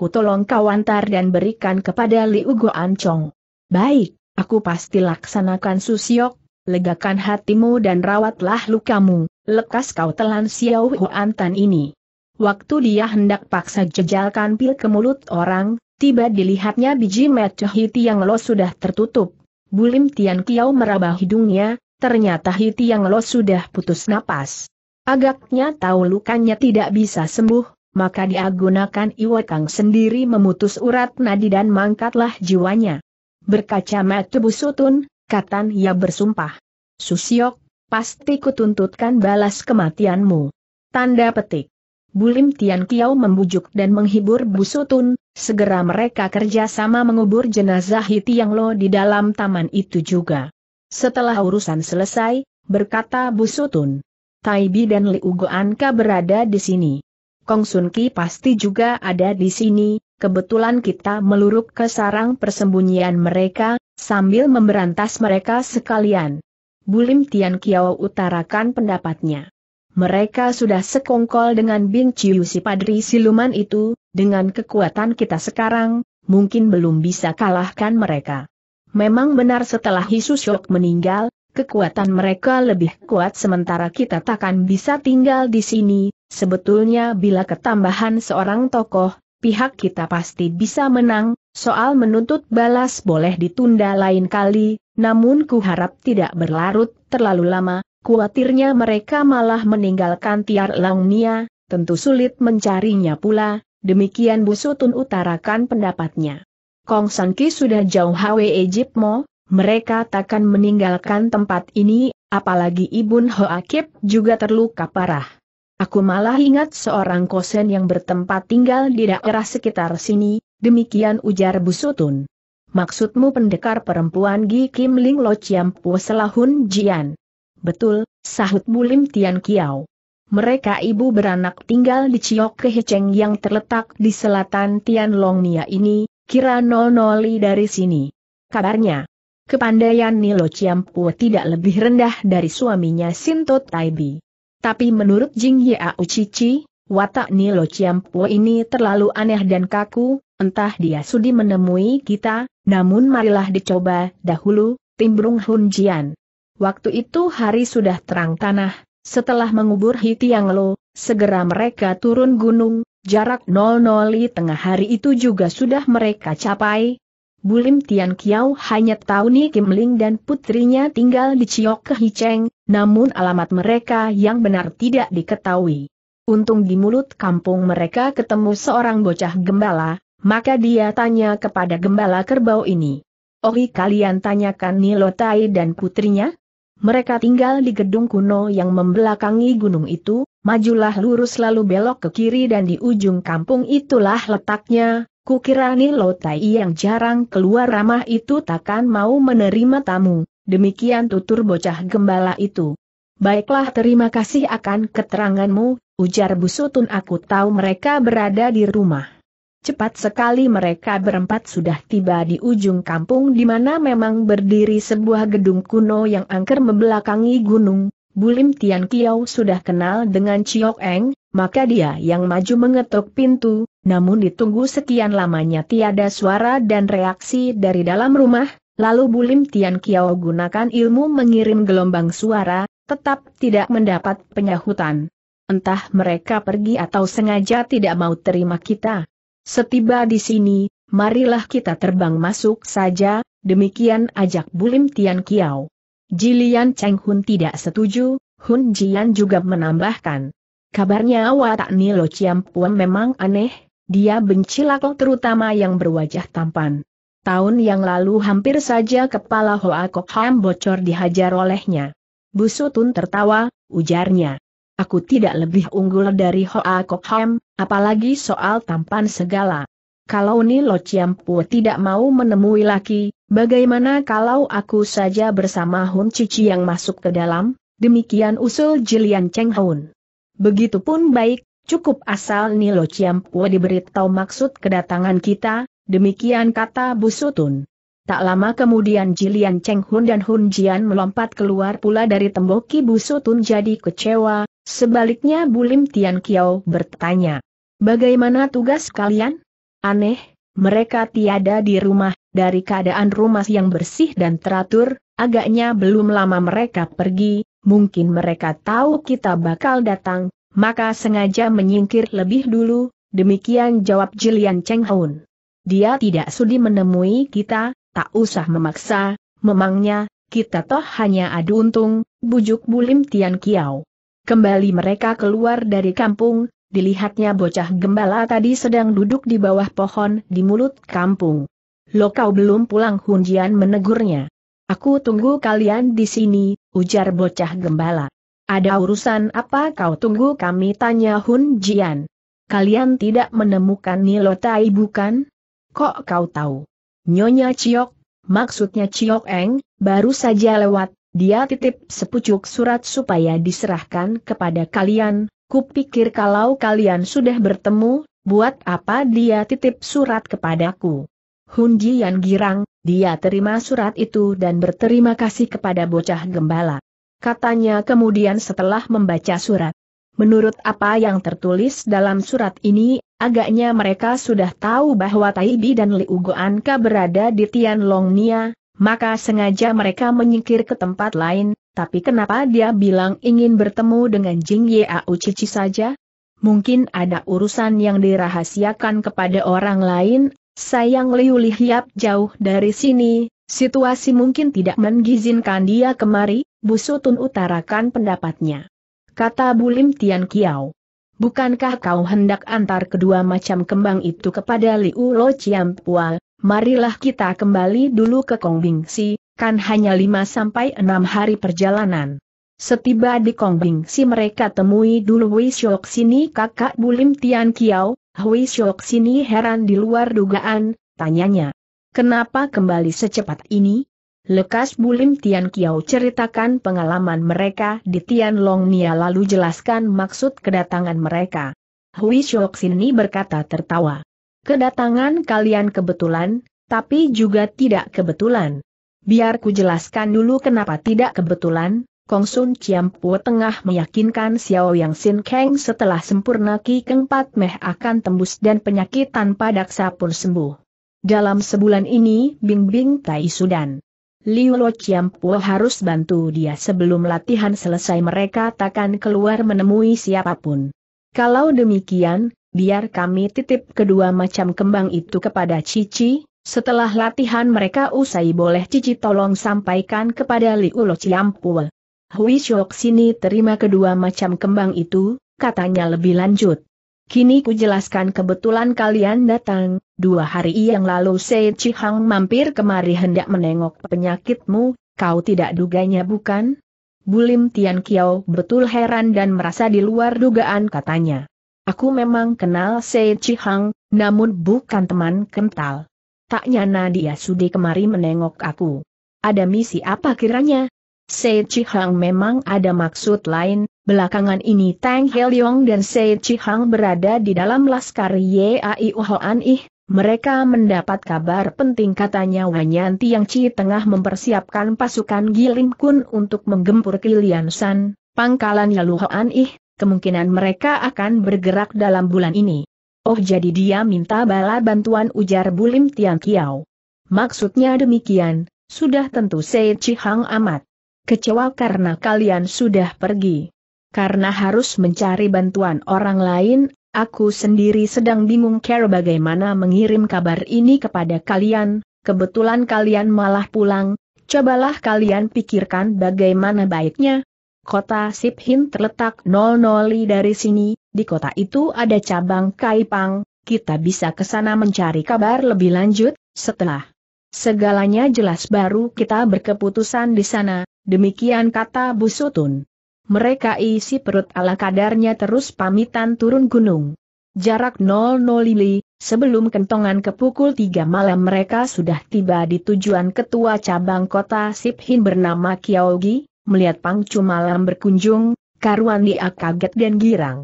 ku tolong kau antar dan berikan kepada Liu Goan Chong. Baik, aku pasti laksanakan Susiok, legakan hatimu dan rawatlah lukamu, lekas kau telan Xiao Huan Tan ini. Waktu dia hendak paksa jejalkan pil ke mulut orang, tiba dilihatnya biji hiti yang lo sudah tertutup. Bulim Tian Kiao meraba hidungnya, ternyata hiti yang lo sudah putus napas. Agaknya tahu lukanya tidak bisa sembuh, maka dia gunakan iwakang sendiri memutus urat nadi dan mangkatlah jiwanya. Berkaca mata busutun, Katan ia bersumpah. Susiok, pasti kutuntutkan balas kematianmu. Tanda petik. Bulim Tian Kiao membujuk dan menghibur Busutun, segera mereka kerjasama mengubur jenazah Yang Lo di dalam taman itu juga. Setelah urusan selesai, berkata Busutun. Taibi dan Liu Goanka berada di sini. Kong Sun Ki pasti juga ada di sini, kebetulan kita meluruk ke sarang persembunyian mereka, sambil memberantas mereka sekalian. Bulim Tian Kiao utarakan pendapatnya. Mereka sudah sekongkol dengan Bing Chiu si padri siluman itu, dengan kekuatan kita sekarang, mungkin belum bisa kalahkan mereka. Memang benar setelah Hisu Syok meninggal, kekuatan mereka lebih kuat sementara kita takkan bisa tinggal di sini, sebetulnya bila ketambahan seorang tokoh, pihak kita pasti bisa menang, soal menuntut balas boleh ditunda lain kali, namun ku harap tidak berlarut terlalu lama, kuatirnya mereka malah meninggalkan Tiar Langnia, tentu sulit mencarinya pula, demikian Busutun utarakan pendapatnya. Kong Sanki sudah jauh Hwe Mo? mereka takkan meninggalkan tempat ini, apalagi Ibun Hoakib juga terluka parah. Aku malah ingat seorang kosen yang bertempat tinggal di daerah sekitar sini, demikian ujar Busutun. Maksudmu pendekar perempuan Gi Kim Ling Lo Chiam Pu Selahun Jian. Betul, sahut Bulim Tian Kiao. Mereka ibu beranak tinggal di Ciok Keheceng yang terletak di selatan Tian Long Nia ini, kira nol noli dari sini. Kabarnya, Kepandaian Nilo Chiampu tidak lebih rendah dari suaminya Sinto Taibi. Tapi menurut Jing Yau Uchichi, watak Nilo Chiampu ini terlalu aneh dan kaku, entah dia sudi menemui kita, namun marilah dicoba dahulu, timbrung Hun Jian. Waktu itu hari sudah terang tanah, setelah mengubur Hitiang Lo, segera mereka turun gunung, jarak 00 di tengah hari itu juga sudah mereka capai, Bulim Tian Kiao hanya tahu Ni Kim Ling dan putrinya tinggal di Ciok ke namun alamat mereka yang benar tidak diketahui. Untung di mulut kampung mereka ketemu seorang bocah gembala, maka dia tanya kepada gembala kerbau ini. Ohi kalian tanyakan Nilotai dan putrinya? Mereka tinggal di gedung kuno yang membelakangi gunung itu, majulah lurus lalu belok ke kiri dan di ujung kampung itulah letaknya, Kukira Nilo Tai yang jarang keluar ramah itu takkan mau menerima tamu, demikian tutur bocah gembala itu. Baiklah terima kasih akan keteranganmu, ujar Busutun aku tahu mereka berada di rumah. Cepat sekali mereka berempat sudah tiba di ujung kampung di mana memang berdiri sebuah gedung kuno yang angker membelakangi gunung. Bulim Tian Kiao sudah kenal dengan Chiok Eng, maka dia yang maju mengetuk pintu, namun ditunggu sekian lamanya tiada suara dan reaksi dari dalam rumah, lalu Bulim Tian Kiao gunakan ilmu mengirim gelombang suara, tetap tidak mendapat penyahutan. Entah mereka pergi atau sengaja tidak mau terima kita. Setiba di sini, marilah kita terbang masuk saja, demikian ajak Bulim Tian Kiao. Jilian Cheng Hun tidak setuju, Hun Jian juga menambahkan. Kabarnya watak Nilo Ciampuan memang aneh, dia benci Lako terutama yang berwajah tampan. Tahun yang lalu hampir saja kepala Hoa Kok Ham bocor dihajar olehnya. Busutun tertawa, ujarnya. Aku tidak lebih unggul dari Hoa Kok Ham, apalagi soal tampan segala. Kalau Nilo Ciampu tidak mau menemui laki, bagaimana kalau aku saja bersama Hun Cici yang masuk ke dalam? Demikian usul Jilian Cheng Hun. Begitupun baik, Cukup asal Nilo Ciampua diberitahu maksud kedatangan kita, demikian kata Busutun. Tak lama kemudian Jilian Cheng Hun dan Hun Jian melompat keluar pula dari temboki Busutun jadi kecewa, sebaliknya Bulim Tian Kiao bertanya. Bagaimana tugas kalian? Aneh, mereka tiada di rumah, dari keadaan rumah yang bersih dan teratur, agaknya belum lama mereka pergi, mungkin mereka tahu kita bakal datang, maka sengaja menyingkir lebih dulu, demikian jawab Jilian Cheng Houn. Dia tidak sudi menemui kita, tak usah memaksa, memangnya, kita toh hanya adu untung, bujuk Bulim Tian Kiao. Kembali mereka keluar dari kampung, dilihatnya bocah gembala tadi sedang duduk di bawah pohon di mulut kampung. Lo kau belum pulang Hunjian menegurnya. Aku tunggu kalian di sini, ujar bocah gembala. Ada urusan apa kau tunggu kami tanya Hun Jian. Kalian tidak menemukan Nilotai bukan? Kok kau tahu? Nyonya Ciok, maksudnya Ciok Eng, baru saja lewat, dia titip sepucuk surat supaya diserahkan kepada kalian, kupikir kalau kalian sudah bertemu, buat apa dia titip surat kepadaku? Hun Jian girang, dia terima surat itu dan berterima kasih kepada bocah gembala katanya kemudian setelah membaca surat. Menurut apa yang tertulis dalam surat ini, agaknya mereka sudah tahu bahwa Taibi dan Liu Goanka berada di Tianlong Nia, maka sengaja mereka menyingkir ke tempat lain, tapi kenapa dia bilang ingin bertemu dengan Jing Yau Cici saja? Mungkin ada urusan yang dirahasiakan kepada orang lain, sayang Liu jauh dari sini, situasi mungkin tidak mengizinkan dia kemari, Busutun utarakan pendapatnya. Kata Bulim Tian Kiao. Bukankah kau hendak antar kedua macam kembang itu kepada Liu Lo Pua? Marilah kita kembali dulu ke Si, kan hanya 5 sampai enam hari perjalanan. Setiba di Si, mereka temui dulu Hui Shok Sini kakak Bulim Tian Kiao, Hui Shok Sini heran di luar dugaan, tanyanya. Kenapa kembali secepat ini? Lekas Bulim Tian Kiao ceritakan pengalaman mereka di Tian Long Nia lalu jelaskan maksud kedatangan mereka. Hui Shok Sini berkata tertawa. Kedatangan kalian kebetulan, tapi juga tidak kebetulan. Biar ku jelaskan dulu kenapa tidak kebetulan, Kong Sun Chiam Pu tengah meyakinkan Xiao Yang Sin Kang setelah sempurna Ki Keng Pat Meh akan tembus dan penyakit tanpa daksa pun sembuh. Dalam sebulan ini Bing Bing Tai Sudan Liu Lo Chiampuo harus bantu dia sebelum latihan selesai mereka takkan keluar menemui siapapun. Kalau demikian, biar kami titip kedua macam kembang itu kepada Cici, setelah latihan mereka usai boleh Cici tolong sampaikan kepada Liu Lo Chiampuo. Hui Shok sini terima kedua macam kembang itu, katanya lebih lanjut. Kini ku jelaskan kebetulan kalian datang, Dua hari yang lalu Sei Cihang mampir kemari hendak menengok penyakitmu, kau tidak duganya bukan? Bulim Tian Kiao betul heran dan merasa di luar dugaan katanya. Aku memang kenal Sei Cihang, namun bukan teman kental. Tak nyana dia sudi kemari menengok aku. Ada misi apa kiranya? Sei Cihang memang ada maksud lain, belakangan ini Tang Heliong dan Sei Cihang berada di dalam Laskar Yai Uhoan Ih, mereka mendapat kabar penting katanya yang Cih tengah mempersiapkan pasukan Gilim Kun untuk menggempur Kilian San, pangkalan Yaluhoan Ih, kemungkinan mereka akan bergerak dalam bulan ini. Oh jadi dia minta bala bantuan ujar Bulim Tian Kiao. Maksudnya demikian, sudah tentu Sei Hang amat. Kecewa karena kalian sudah pergi. Karena harus mencari bantuan orang lain, Aku sendiri sedang bingung care bagaimana mengirim kabar ini kepada kalian, kebetulan kalian malah pulang, cobalah kalian pikirkan bagaimana baiknya. Kota Siphin terletak 00 li dari sini, di kota itu ada cabang Kaipang, kita bisa ke sana mencari kabar lebih lanjut, setelah segalanya jelas baru kita berkeputusan di sana, demikian kata Busutun. Mereka isi perut ala kadarnya terus pamitan turun gunung. Jarak 00 lili, sebelum kentongan ke pukul 3 malam mereka sudah tiba di tujuan ketua cabang kota Siphin bernama Kiaogi, melihat Pangcu malam berkunjung, karuan dia kaget dan girang.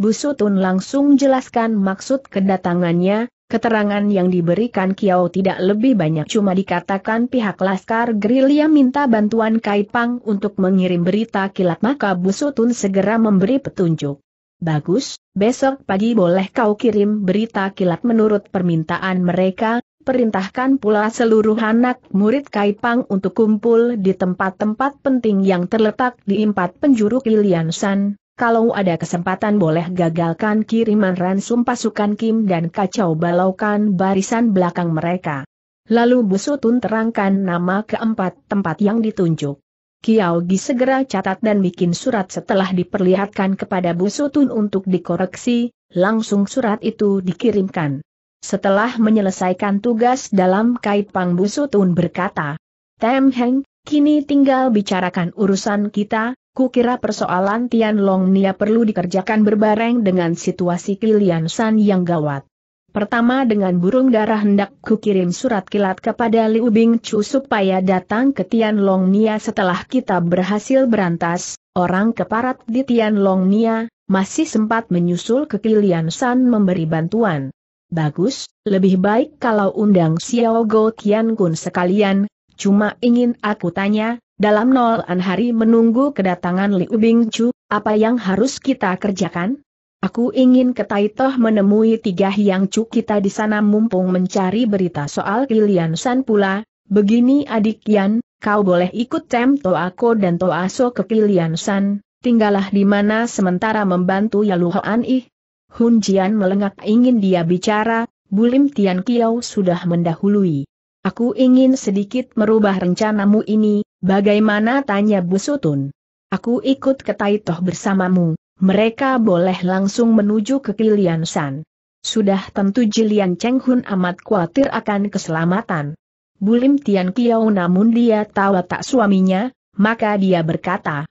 Busutun langsung jelaskan maksud kedatangannya, Keterangan yang diberikan Kiao tidak lebih banyak cuma dikatakan pihak Laskar Gerilya minta bantuan Kaipang untuk mengirim berita kilat maka Busutun segera memberi petunjuk. Bagus, besok pagi boleh kau kirim berita kilat menurut permintaan mereka, perintahkan pula seluruh anak murid Kaipang untuk kumpul di tempat-tempat penting yang terletak di empat penjuru Kilian San, kalau ada kesempatan boleh gagalkan kiriman ransum pasukan Kim dan kacau balaukan barisan belakang mereka. Lalu Busutun terangkan nama keempat tempat yang ditunjuk. Kiao Gi segera catat dan bikin surat setelah diperlihatkan kepada Busutun untuk dikoreksi, langsung surat itu dikirimkan. Setelah menyelesaikan tugas dalam kait pang Busutun berkata, Tem Heng, kini tinggal bicarakan urusan kita, Kukira persoalan Tianlong Nia perlu dikerjakan berbareng dengan situasi Kilian San yang gawat. Pertama dengan burung darah hendak kukirim surat kilat kepada Liu Bing Chu supaya datang ke Tianlong Nia setelah kita berhasil berantas, orang keparat di Tianlong Nia, masih sempat menyusul ke Kilian San memberi bantuan. Bagus, lebih baik kalau undang Xiao Go Tian Kun sekalian, cuma ingin aku tanya, dalam nolan hari menunggu kedatangan Liu Bing Chu, apa yang harus kita kerjakan? Aku ingin ke Taitoh menemui tiga hiang Chu kita di sana mumpung mencari berita soal Kilian San pula, begini adik Yan, kau boleh ikut tem Toako dan Toaso ke Kilian San, tinggallah di mana sementara membantu Yaluhoan ih. Hun Jian melengak ingin dia bicara, Bulim Tian Kiao sudah mendahului. Aku ingin sedikit merubah rencanamu ini, bagaimana tanya Bu Sutun. Aku ikut ke Taitoh bersamamu, mereka boleh langsung menuju ke Kilian San. Sudah tentu Jilian Cheng Hun amat khawatir akan keselamatan. Bulim Tian Kiao namun dia tahu tak suaminya, maka dia berkata,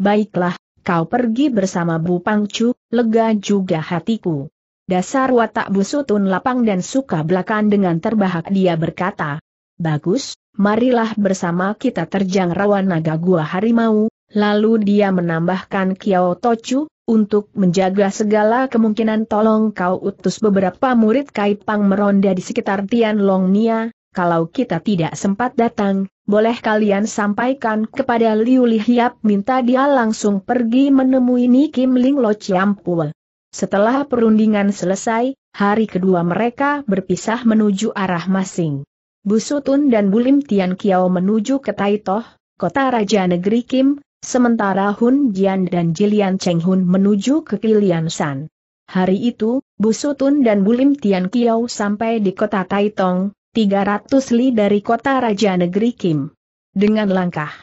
Baiklah, kau pergi bersama Bu Pangcu, lega juga hatiku. Dasar watak busutun lapang dan suka belakang dengan terbahak dia berkata. Bagus, marilah bersama kita terjang rawan naga gua harimau, lalu dia menambahkan Kiao Tochu, untuk menjaga segala kemungkinan tolong kau utus beberapa murid Kaipang meronda di sekitar Tianlong Nia, kalau kita tidak sempat datang, boleh kalian sampaikan kepada Liu Lihiap minta dia langsung pergi menemui Nikim Kim Ling Lo Chiampul. Setelah perundingan selesai, hari kedua mereka berpisah menuju arah masing. Busutun dan Bulim Tian Kiao menuju ke Taitoh, kota Raja Negeri Kim, sementara Hun Jian dan Jilian Cheng Hun menuju ke Kilian San. Hari itu, Busutun dan Bulim Tian Kiao sampai di kota Taitong, 300 li dari kota Raja Negeri Kim. Dengan langkah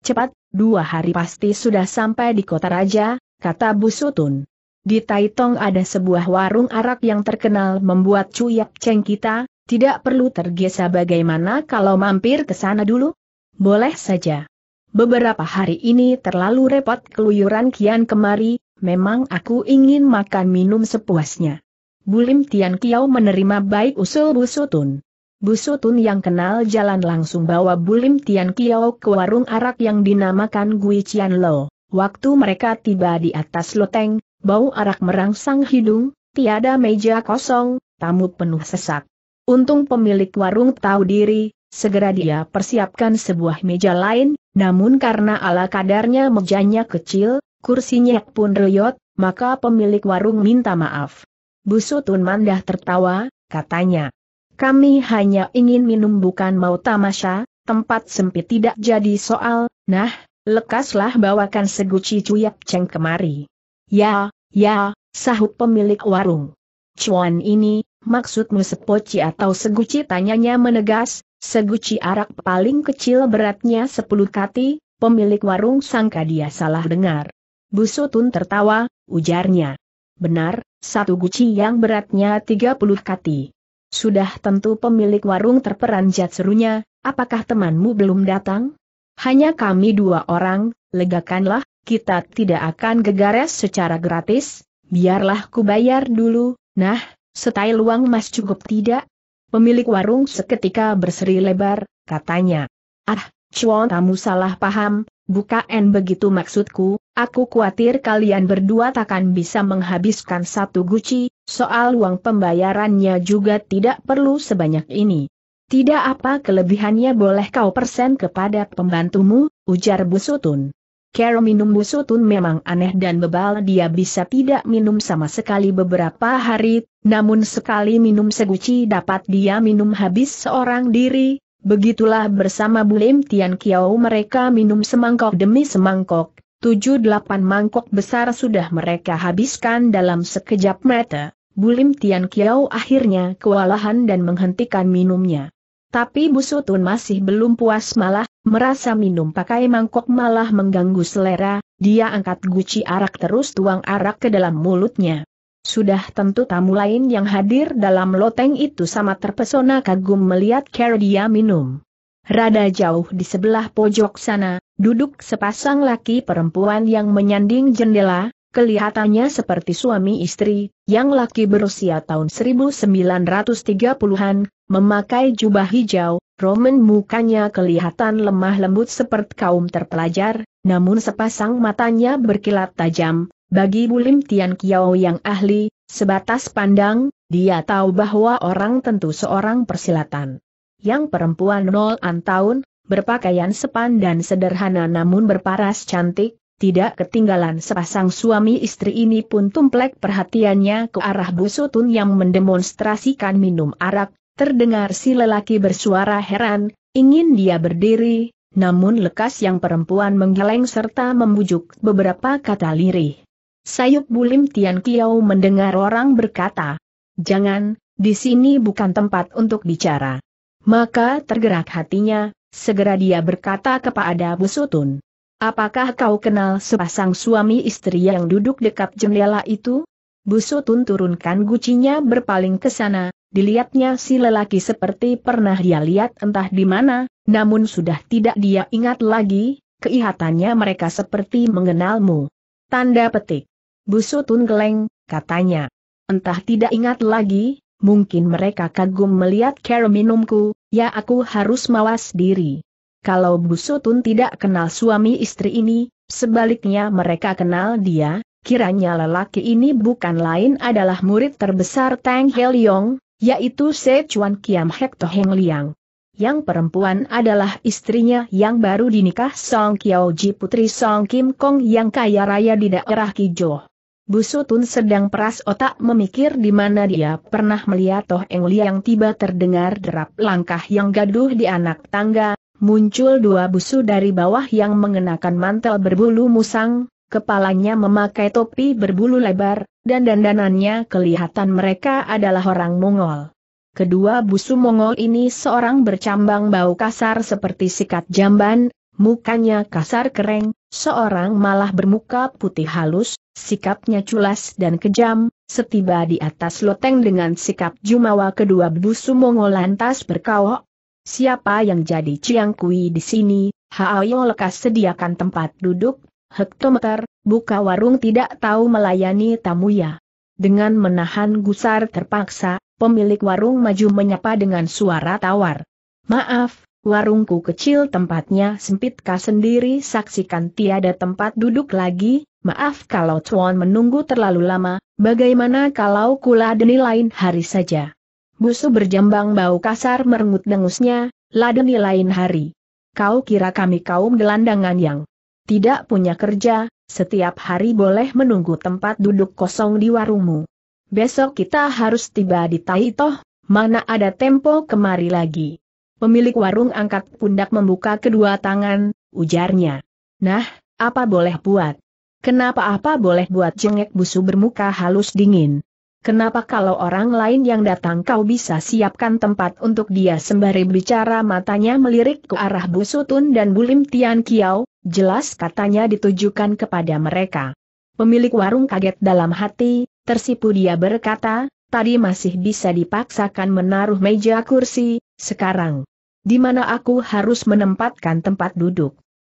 cepat, dua hari pasti sudah sampai di kota Raja, kata Busutun. Di Taitong ada sebuah warung arak yang terkenal membuat cuyak ceng kita, tidak perlu tergesa bagaimana kalau mampir ke sana dulu? Boleh saja. Beberapa hari ini terlalu repot keluyuran kian kemari, memang aku ingin makan minum sepuasnya. Bulim Tian Kiao menerima baik usul Busutun. Busutun yang kenal jalan langsung bawa Bulim Tian Kiao ke warung arak yang dinamakan Gui Chian Lo. Waktu mereka tiba di atas loteng, bau arak merangsang hidung, tiada meja kosong, tamu penuh sesak. Untung pemilik warung tahu diri, segera dia persiapkan sebuah meja lain, namun karena ala kadarnya mejanya kecil, kursinya pun reyot, maka pemilik warung minta maaf. Busutun Mandah tertawa, katanya. Kami hanya ingin minum bukan mau tamasya, tempat sempit tidak jadi soal, nah, lekaslah bawakan seguci cuyap ceng kemari. Ya, Ya, sahut pemilik warung. Cuan ini, maksudmu sepoci atau seguci tanyanya menegas, seguci arak paling kecil beratnya 10 kati, pemilik warung sangka dia salah dengar. Busutun tertawa, ujarnya. Benar, satu guci yang beratnya tiga puluh kati. Sudah tentu pemilik warung terperanjat serunya, apakah temanmu belum datang? Hanya kami dua orang, legakanlah, kita tidak akan gegares secara gratis, biarlah ku bayar dulu, nah, setai uang mas cukup tidak? Pemilik warung seketika berseri lebar, katanya. Ah, cuan kamu salah paham, bukan begitu maksudku, aku khawatir kalian berdua takkan bisa menghabiskan satu guci, soal uang pembayarannya juga tidak perlu sebanyak ini. Tidak apa kelebihannya boleh kau persen kepada pembantumu, ujar Busutun. Kero minum busutun memang aneh dan bebal dia bisa tidak minum sama sekali beberapa hari, namun sekali minum seguci dapat dia minum habis seorang diri, begitulah bersama Bulim Tian Kiao mereka minum semangkok demi semangkok, tujuh delapan mangkok besar sudah mereka habiskan dalam sekejap mata, Bulim Tian Kiao akhirnya kewalahan dan menghentikan minumnya. Tapi Busutun masih belum puas malah, merasa minum pakai mangkok malah mengganggu selera, dia angkat guci arak terus tuang arak ke dalam mulutnya. Sudah tentu tamu lain yang hadir dalam loteng itu sama terpesona kagum melihat cara dia minum. Rada jauh di sebelah pojok sana, duduk sepasang laki perempuan yang menyanding jendela, Kelihatannya seperti suami istri, yang laki berusia tahun 1930-an, memakai jubah hijau, Roman mukanya kelihatan lemah lembut seperti kaum terpelajar, namun sepasang matanya berkilat tajam, bagi Bulim Tian Kiao yang ahli, sebatas pandang, dia tahu bahwa orang tentu seorang persilatan. Yang perempuan nol an tahun, berpakaian sepan dan sederhana namun berparas cantik, tidak ketinggalan sepasang suami istri ini pun tumplek perhatiannya ke arah Busutun yang mendemonstrasikan minum arak, terdengar si lelaki bersuara heran, ingin dia berdiri, namun lekas yang perempuan menggeleng serta membujuk beberapa kata lirih. Sayup Bulim Tian Kiau mendengar orang berkata, Jangan, di sini bukan tempat untuk bicara. Maka tergerak hatinya, segera dia berkata kepada Busutun. Apakah kau kenal sepasang suami istri yang duduk dekat jendela itu? Busutun turunkan gucinya berpaling ke sana, dilihatnya si lelaki seperti pernah dia lihat entah di mana, namun sudah tidak dia ingat lagi, keihatannya mereka seperti mengenalmu. Tanda petik. Busutun geleng, katanya. Entah tidak ingat lagi, mungkin mereka kagum melihat kera minumku, ya aku harus mawas diri. Kalau Busutun tidak kenal suami istri ini, sebaliknya mereka kenal dia, kiranya lelaki ini bukan lain adalah murid terbesar Tang Heliong, yaitu Se Chuan Kiam Hek Heng Liang. Yang perempuan adalah istrinya yang baru dinikah Song Kiao Ji putri Song Kim Kong yang kaya raya di daerah Kijoh. Busutun sedang peras otak memikir di mana dia pernah melihat Toh Eng Liang tiba terdengar derap langkah yang gaduh di anak tangga, muncul dua busu dari bawah yang mengenakan mantel berbulu musang, kepalanya memakai topi berbulu lebar, dan dandanannya kelihatan mereka adalah orang Mongol. Kedua busu Mongol ini seorang bercambang bau kasar seperti sikat jamban, mukanya kasar kering, seorang malah bermuka putih halus, sikapnya culas dan kejam, setiba di atas loteng dengan sikap jumawa kedua busu Mongol lantas berkawok, Siapa yang jadi Ciang Kui di sini, Haoyo lekas sediakan tempat duduk, hektometer, buka warung tidak tahu melayani tamu ya. Dengan menahan gusar terpaksa, pemilik warung maju menyapa dengan suara tawar. Maaf, warungku kecil tempatnya sempit kah sendiri saksikan tiada tempat duduk lagi, maaf kalau tuan menunggu terlalu lama, bagaimana kalau kula deni lain hari saja. Busu berjambang bau kasar merengut dengusnya, ladeni lain hari. Kau kira kami kaum gelandangan yang tidak punya kerja, setiap hari boleh menunggu tempat duduk kosong di warungmu. Besok kita harus tiba di Taitoh, mana ada tempo kemari lagi. Pemilik warung angkat pundak membuka kedua tangan, ujarnya. Nah, apa boleh buat? Kenapa apa boleh buat jengek busu bermuka halus dingin? Kenapa kalau orang lain yang datang kau bisa siapkan tempat untuk dia sembari bicara matanya melirik ke arah Bu dan Bulim Tian Kiao, jelas katanya ditujukan kepada mereka. Pemilik warung kaget dalam hati, tersipu dia berkata, tadi masih bisa dipaksakan menaruh meja kursi, sekarang. Di mana aku harus menempatkan tempat duduk.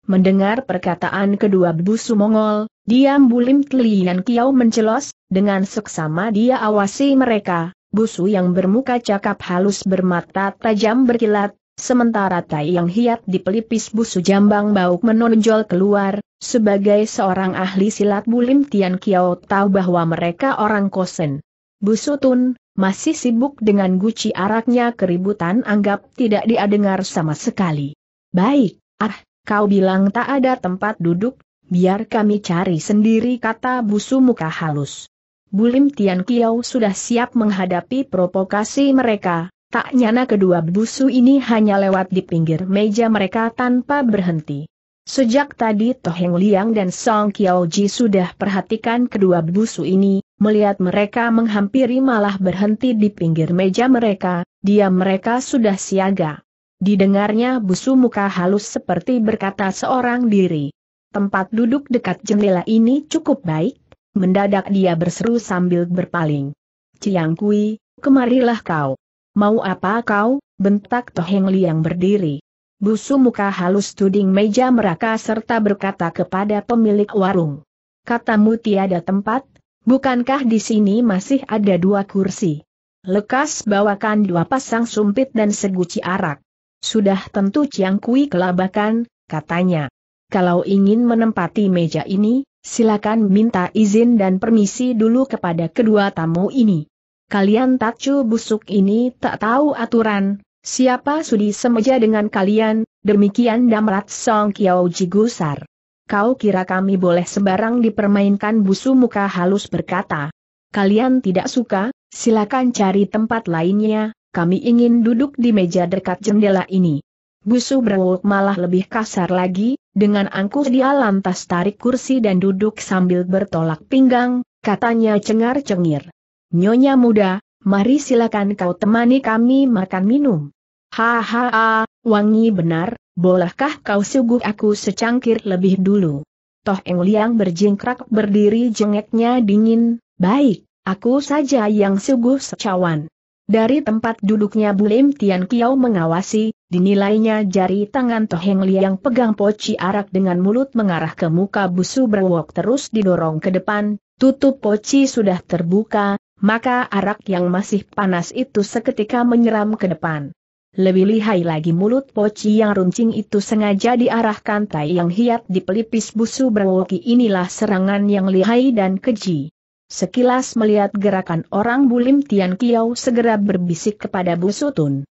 Mendengar perkataan kedua busu Mongol, diam Bulim Tlian Kiao mencelos, dengan seksama dia awasi mereka, busu yang bermuka cakap halus bermata tajam berkilat, sementara tai yang hiat di pelipis busu jambang bau menonjol keluar, sebagai seorang ahli silat bulim Tian Kiao tahu bahwa mereka orang kosen. Busu Tun, masih sibuk dengan guci araknya keributan anggap tidak diadengar sama sekali. Baik, ah, kau bilang tak ada tempat duduk, biar kami cari sendiri kata busu muka halus. Bulim Tian Kiao sudah siap menghadapi provokasi mereka, tak nyana kedua busu ini hanya lewat di pinggir meja mereka tanpa berhenti. Sejak tadi Toheng Liang dan Song Kiao Ji sudah perhatikan kedua busu ini, melihat mereka menghampiri malah berhenti di pinggir meja mereka, dia mereka sudah siaga. Didengarnya busu muka halus seperti berkata seorang diri. Tempat duduk dekat jendela ini cukup baik, Mendadak dia berseru sambil berpaling. Ciang Kui, kemarilah kau. Mau apa kau, bentak Toheng yang berdiri. Busu muka halus tuding meja meraka serta berkata kepada pemilik warung. Katamu tiada tempat, bukankah di sini masih ada dua kursi? Lekas bawakan dua pasang sumpit dan seguci arak. Sudah tentu Ciang Kui kelabakan, katanya. Kalau ingin menempati meja ini, silakan minta izin dan permisi dulu kepada kedua tamu ini. Kalian tacu busuk ini tak tahu aturan, siapa sudi semeja dengan kalian, demikian damrat Song Kiao Jigusar. Kau kira kami boleh sembarang dipermainkan busu muka halus berkata. Kalian tidak suka, silakan cari tempat lainnya, kami ingin duduk di meja dekat jendela ini. Busu Brewok malah lebih kasar lagi, dengan angkuh dia lantas tarik kursi dan duduk sambil bertolak pinggang, katanya cengar-cengir. Nyonya muda, mari silakan kau temani kami makan minum. Hahaha, wangi benar, bolehkah kau suguh aku secangkir lebih dulu? Toh Eng Liang berjingkrak berdiri jengeknya dingin, baik, aku saja yang suguh secawan. Dari tempat duduknya Bulim Tian Kiao mengawasi, dinilainya jari tangan Toheng Liang pegang poci arak dengan mulut mengarah ke muka busu berwok terus didorong ke depan, tutup poci sudah terbuka, maka arak yang masih panas itu seketika menyeram ke depan. Lebih lihai lagi mulut poci yang runcing itu sengaja diarahkan tai yang hiat di pelipis busu berwoki inilah serangan yang lihai dan keji. Sekilas melihat gerakan orang bulim Tian Kiao segera berbisik kepada Bu Sutun.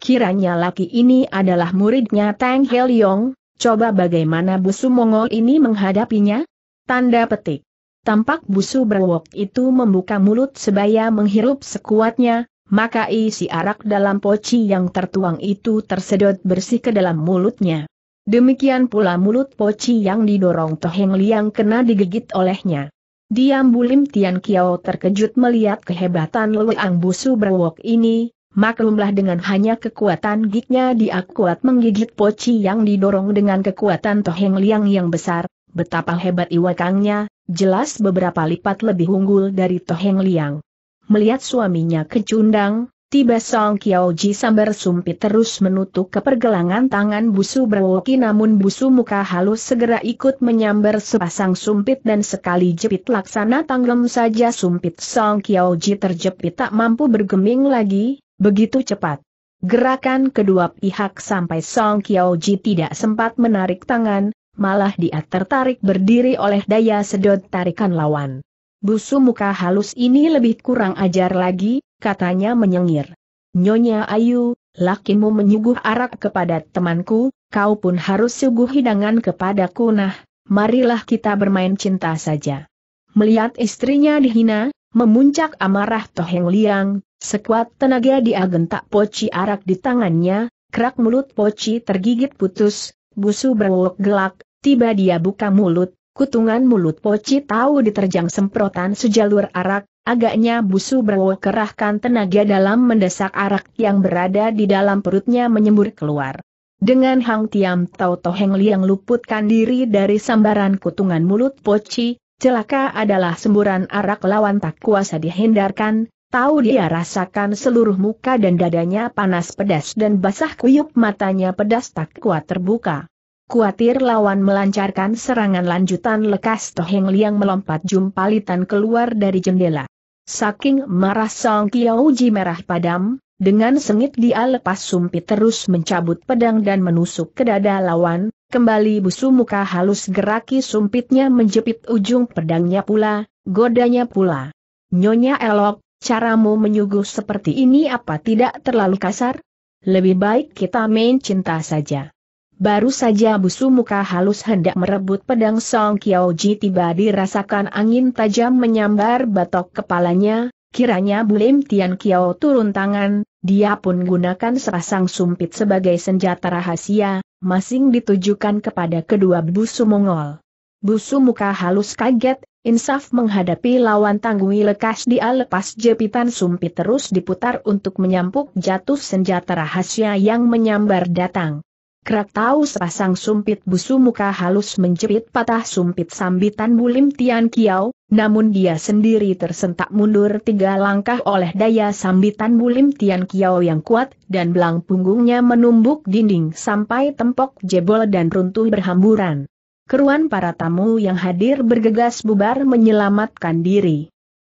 Kiranya laki ini adalah muridnya Tang Yong, coba bagaimana busu Mongol ini menghadapinya? Tanda petik. Tampak busu berwok itu membuka mulut sebaya menghirup sekuatnya, maka isi arak dalam poci yang tertuang itu tersedot bersih ke dalam mulutnya. Demikian pula mulut poci yang didorong Toheng Liang kena digigit olehnya. Diam Bulim Tian Kiao terkejut melihat kehebatan Luang Busu berwok ini, maklumlah dengan hanya kekuatan gignya dia kuat menggigit poci yang didorong dengan kekuatan toheng liang yang besar, betapa hebat iwakangnya, jelas beberapa lipat lebih unggul dari toheng liang. Melihat suaminya kecundang, Tiba Song Kiao Ji sambar sumpit terus menutup ke pergelangan tangan busu berwoki namun busu muka halus segera ikut menyambar sepasang sumpit dan sekali jepit laksana tanggung saja sumpit Song Kiao Ji terjepit tak mampu bergeming lagi, begitu cepat. Gerakan kedua pihak sampai Song Kiao Ji tidak sempat menarik tangan, malah dia tertarik berdiri oleh daya sedot tarikan lawan. Busu muka halus ini lebih kurang ajar lagi, katanya menyengir. Nyonya Ayu, lakimu menyuguh arak kepada temanku, kau pun harus suguh hidangan kepadaku nah, marilah kita bermain cinta saja. Melihat istrinya dihina, memuncak amarah Toheng Liang, sekuat tenaga dia gentak poci arak di tangannya, kerak mulut poci tergigit putus, busu berwok gelak, tiba dia buka mulut, Kutungan mulut Poci tahu diterjang semprotan sejalur arak, agaknya busu berwo kerahkan tenaga dalam mendesak arak yang berada di dalam perutnya menyembur keluar. Dengan Hang Tiam Tau Toheng Liang luputkan diri dari sambaran kutungan mulut Poci, celaka adalah semburan arak lawan tak kuasa dihindarkan, tahu dia rasakan seluruh muka dan dadanya panas pedas dan basah kuyup matanya pedas tak kuat terbuka. Kuatir lawan melancarkan serangan lanjutan lekas Toheng Liang melompat jumpalitan keluar dari jendela. Saking marah Song Kiauji merah padam, dengan sengit dia lepas sumpit terus mencabut pedang dan menusuk ke dada lawan, kembali busu muka halus geraki sumpitnya menjepit ujung pedangnya pula, godanya pula. Nyonya elok, caramu menyuguh seperti ini apa tidak terlalu kasar? Lebih baik kita main cinta saja. Baru saja busu muka halus hendak merebut pedang Song Ji tiba dirasakan angin tajam menyambar batok kepalanya, kiranya Bulim Tian Kiao turun tangan, dia pun gunakan sepasang sumpit sebagai senjata rahasia, masing ditujukan kepada kedua busu Mongol. Busu muka halus kaget, Insaf menghadapi lawan tanggungi lekas dia lepas jepitan sumpit terus diputar untuk menyampuk jatuh senjata rahasia yang menyambar datang. Kerak tahu sepasang sumpit busu muka halus menjepit patah sumpit sambitan bulim Tian Kiao, namun dia sendiri tersentak mundur tiga langkah oleh daya sambitan bulim Tian Kiao yang kuat, dan belang punggungnya menumbuk dinding sampai tempok jebol dan runtuh berhamburan. Keruan para tamu yang hadir bergegas bubar menyelamatkan diri.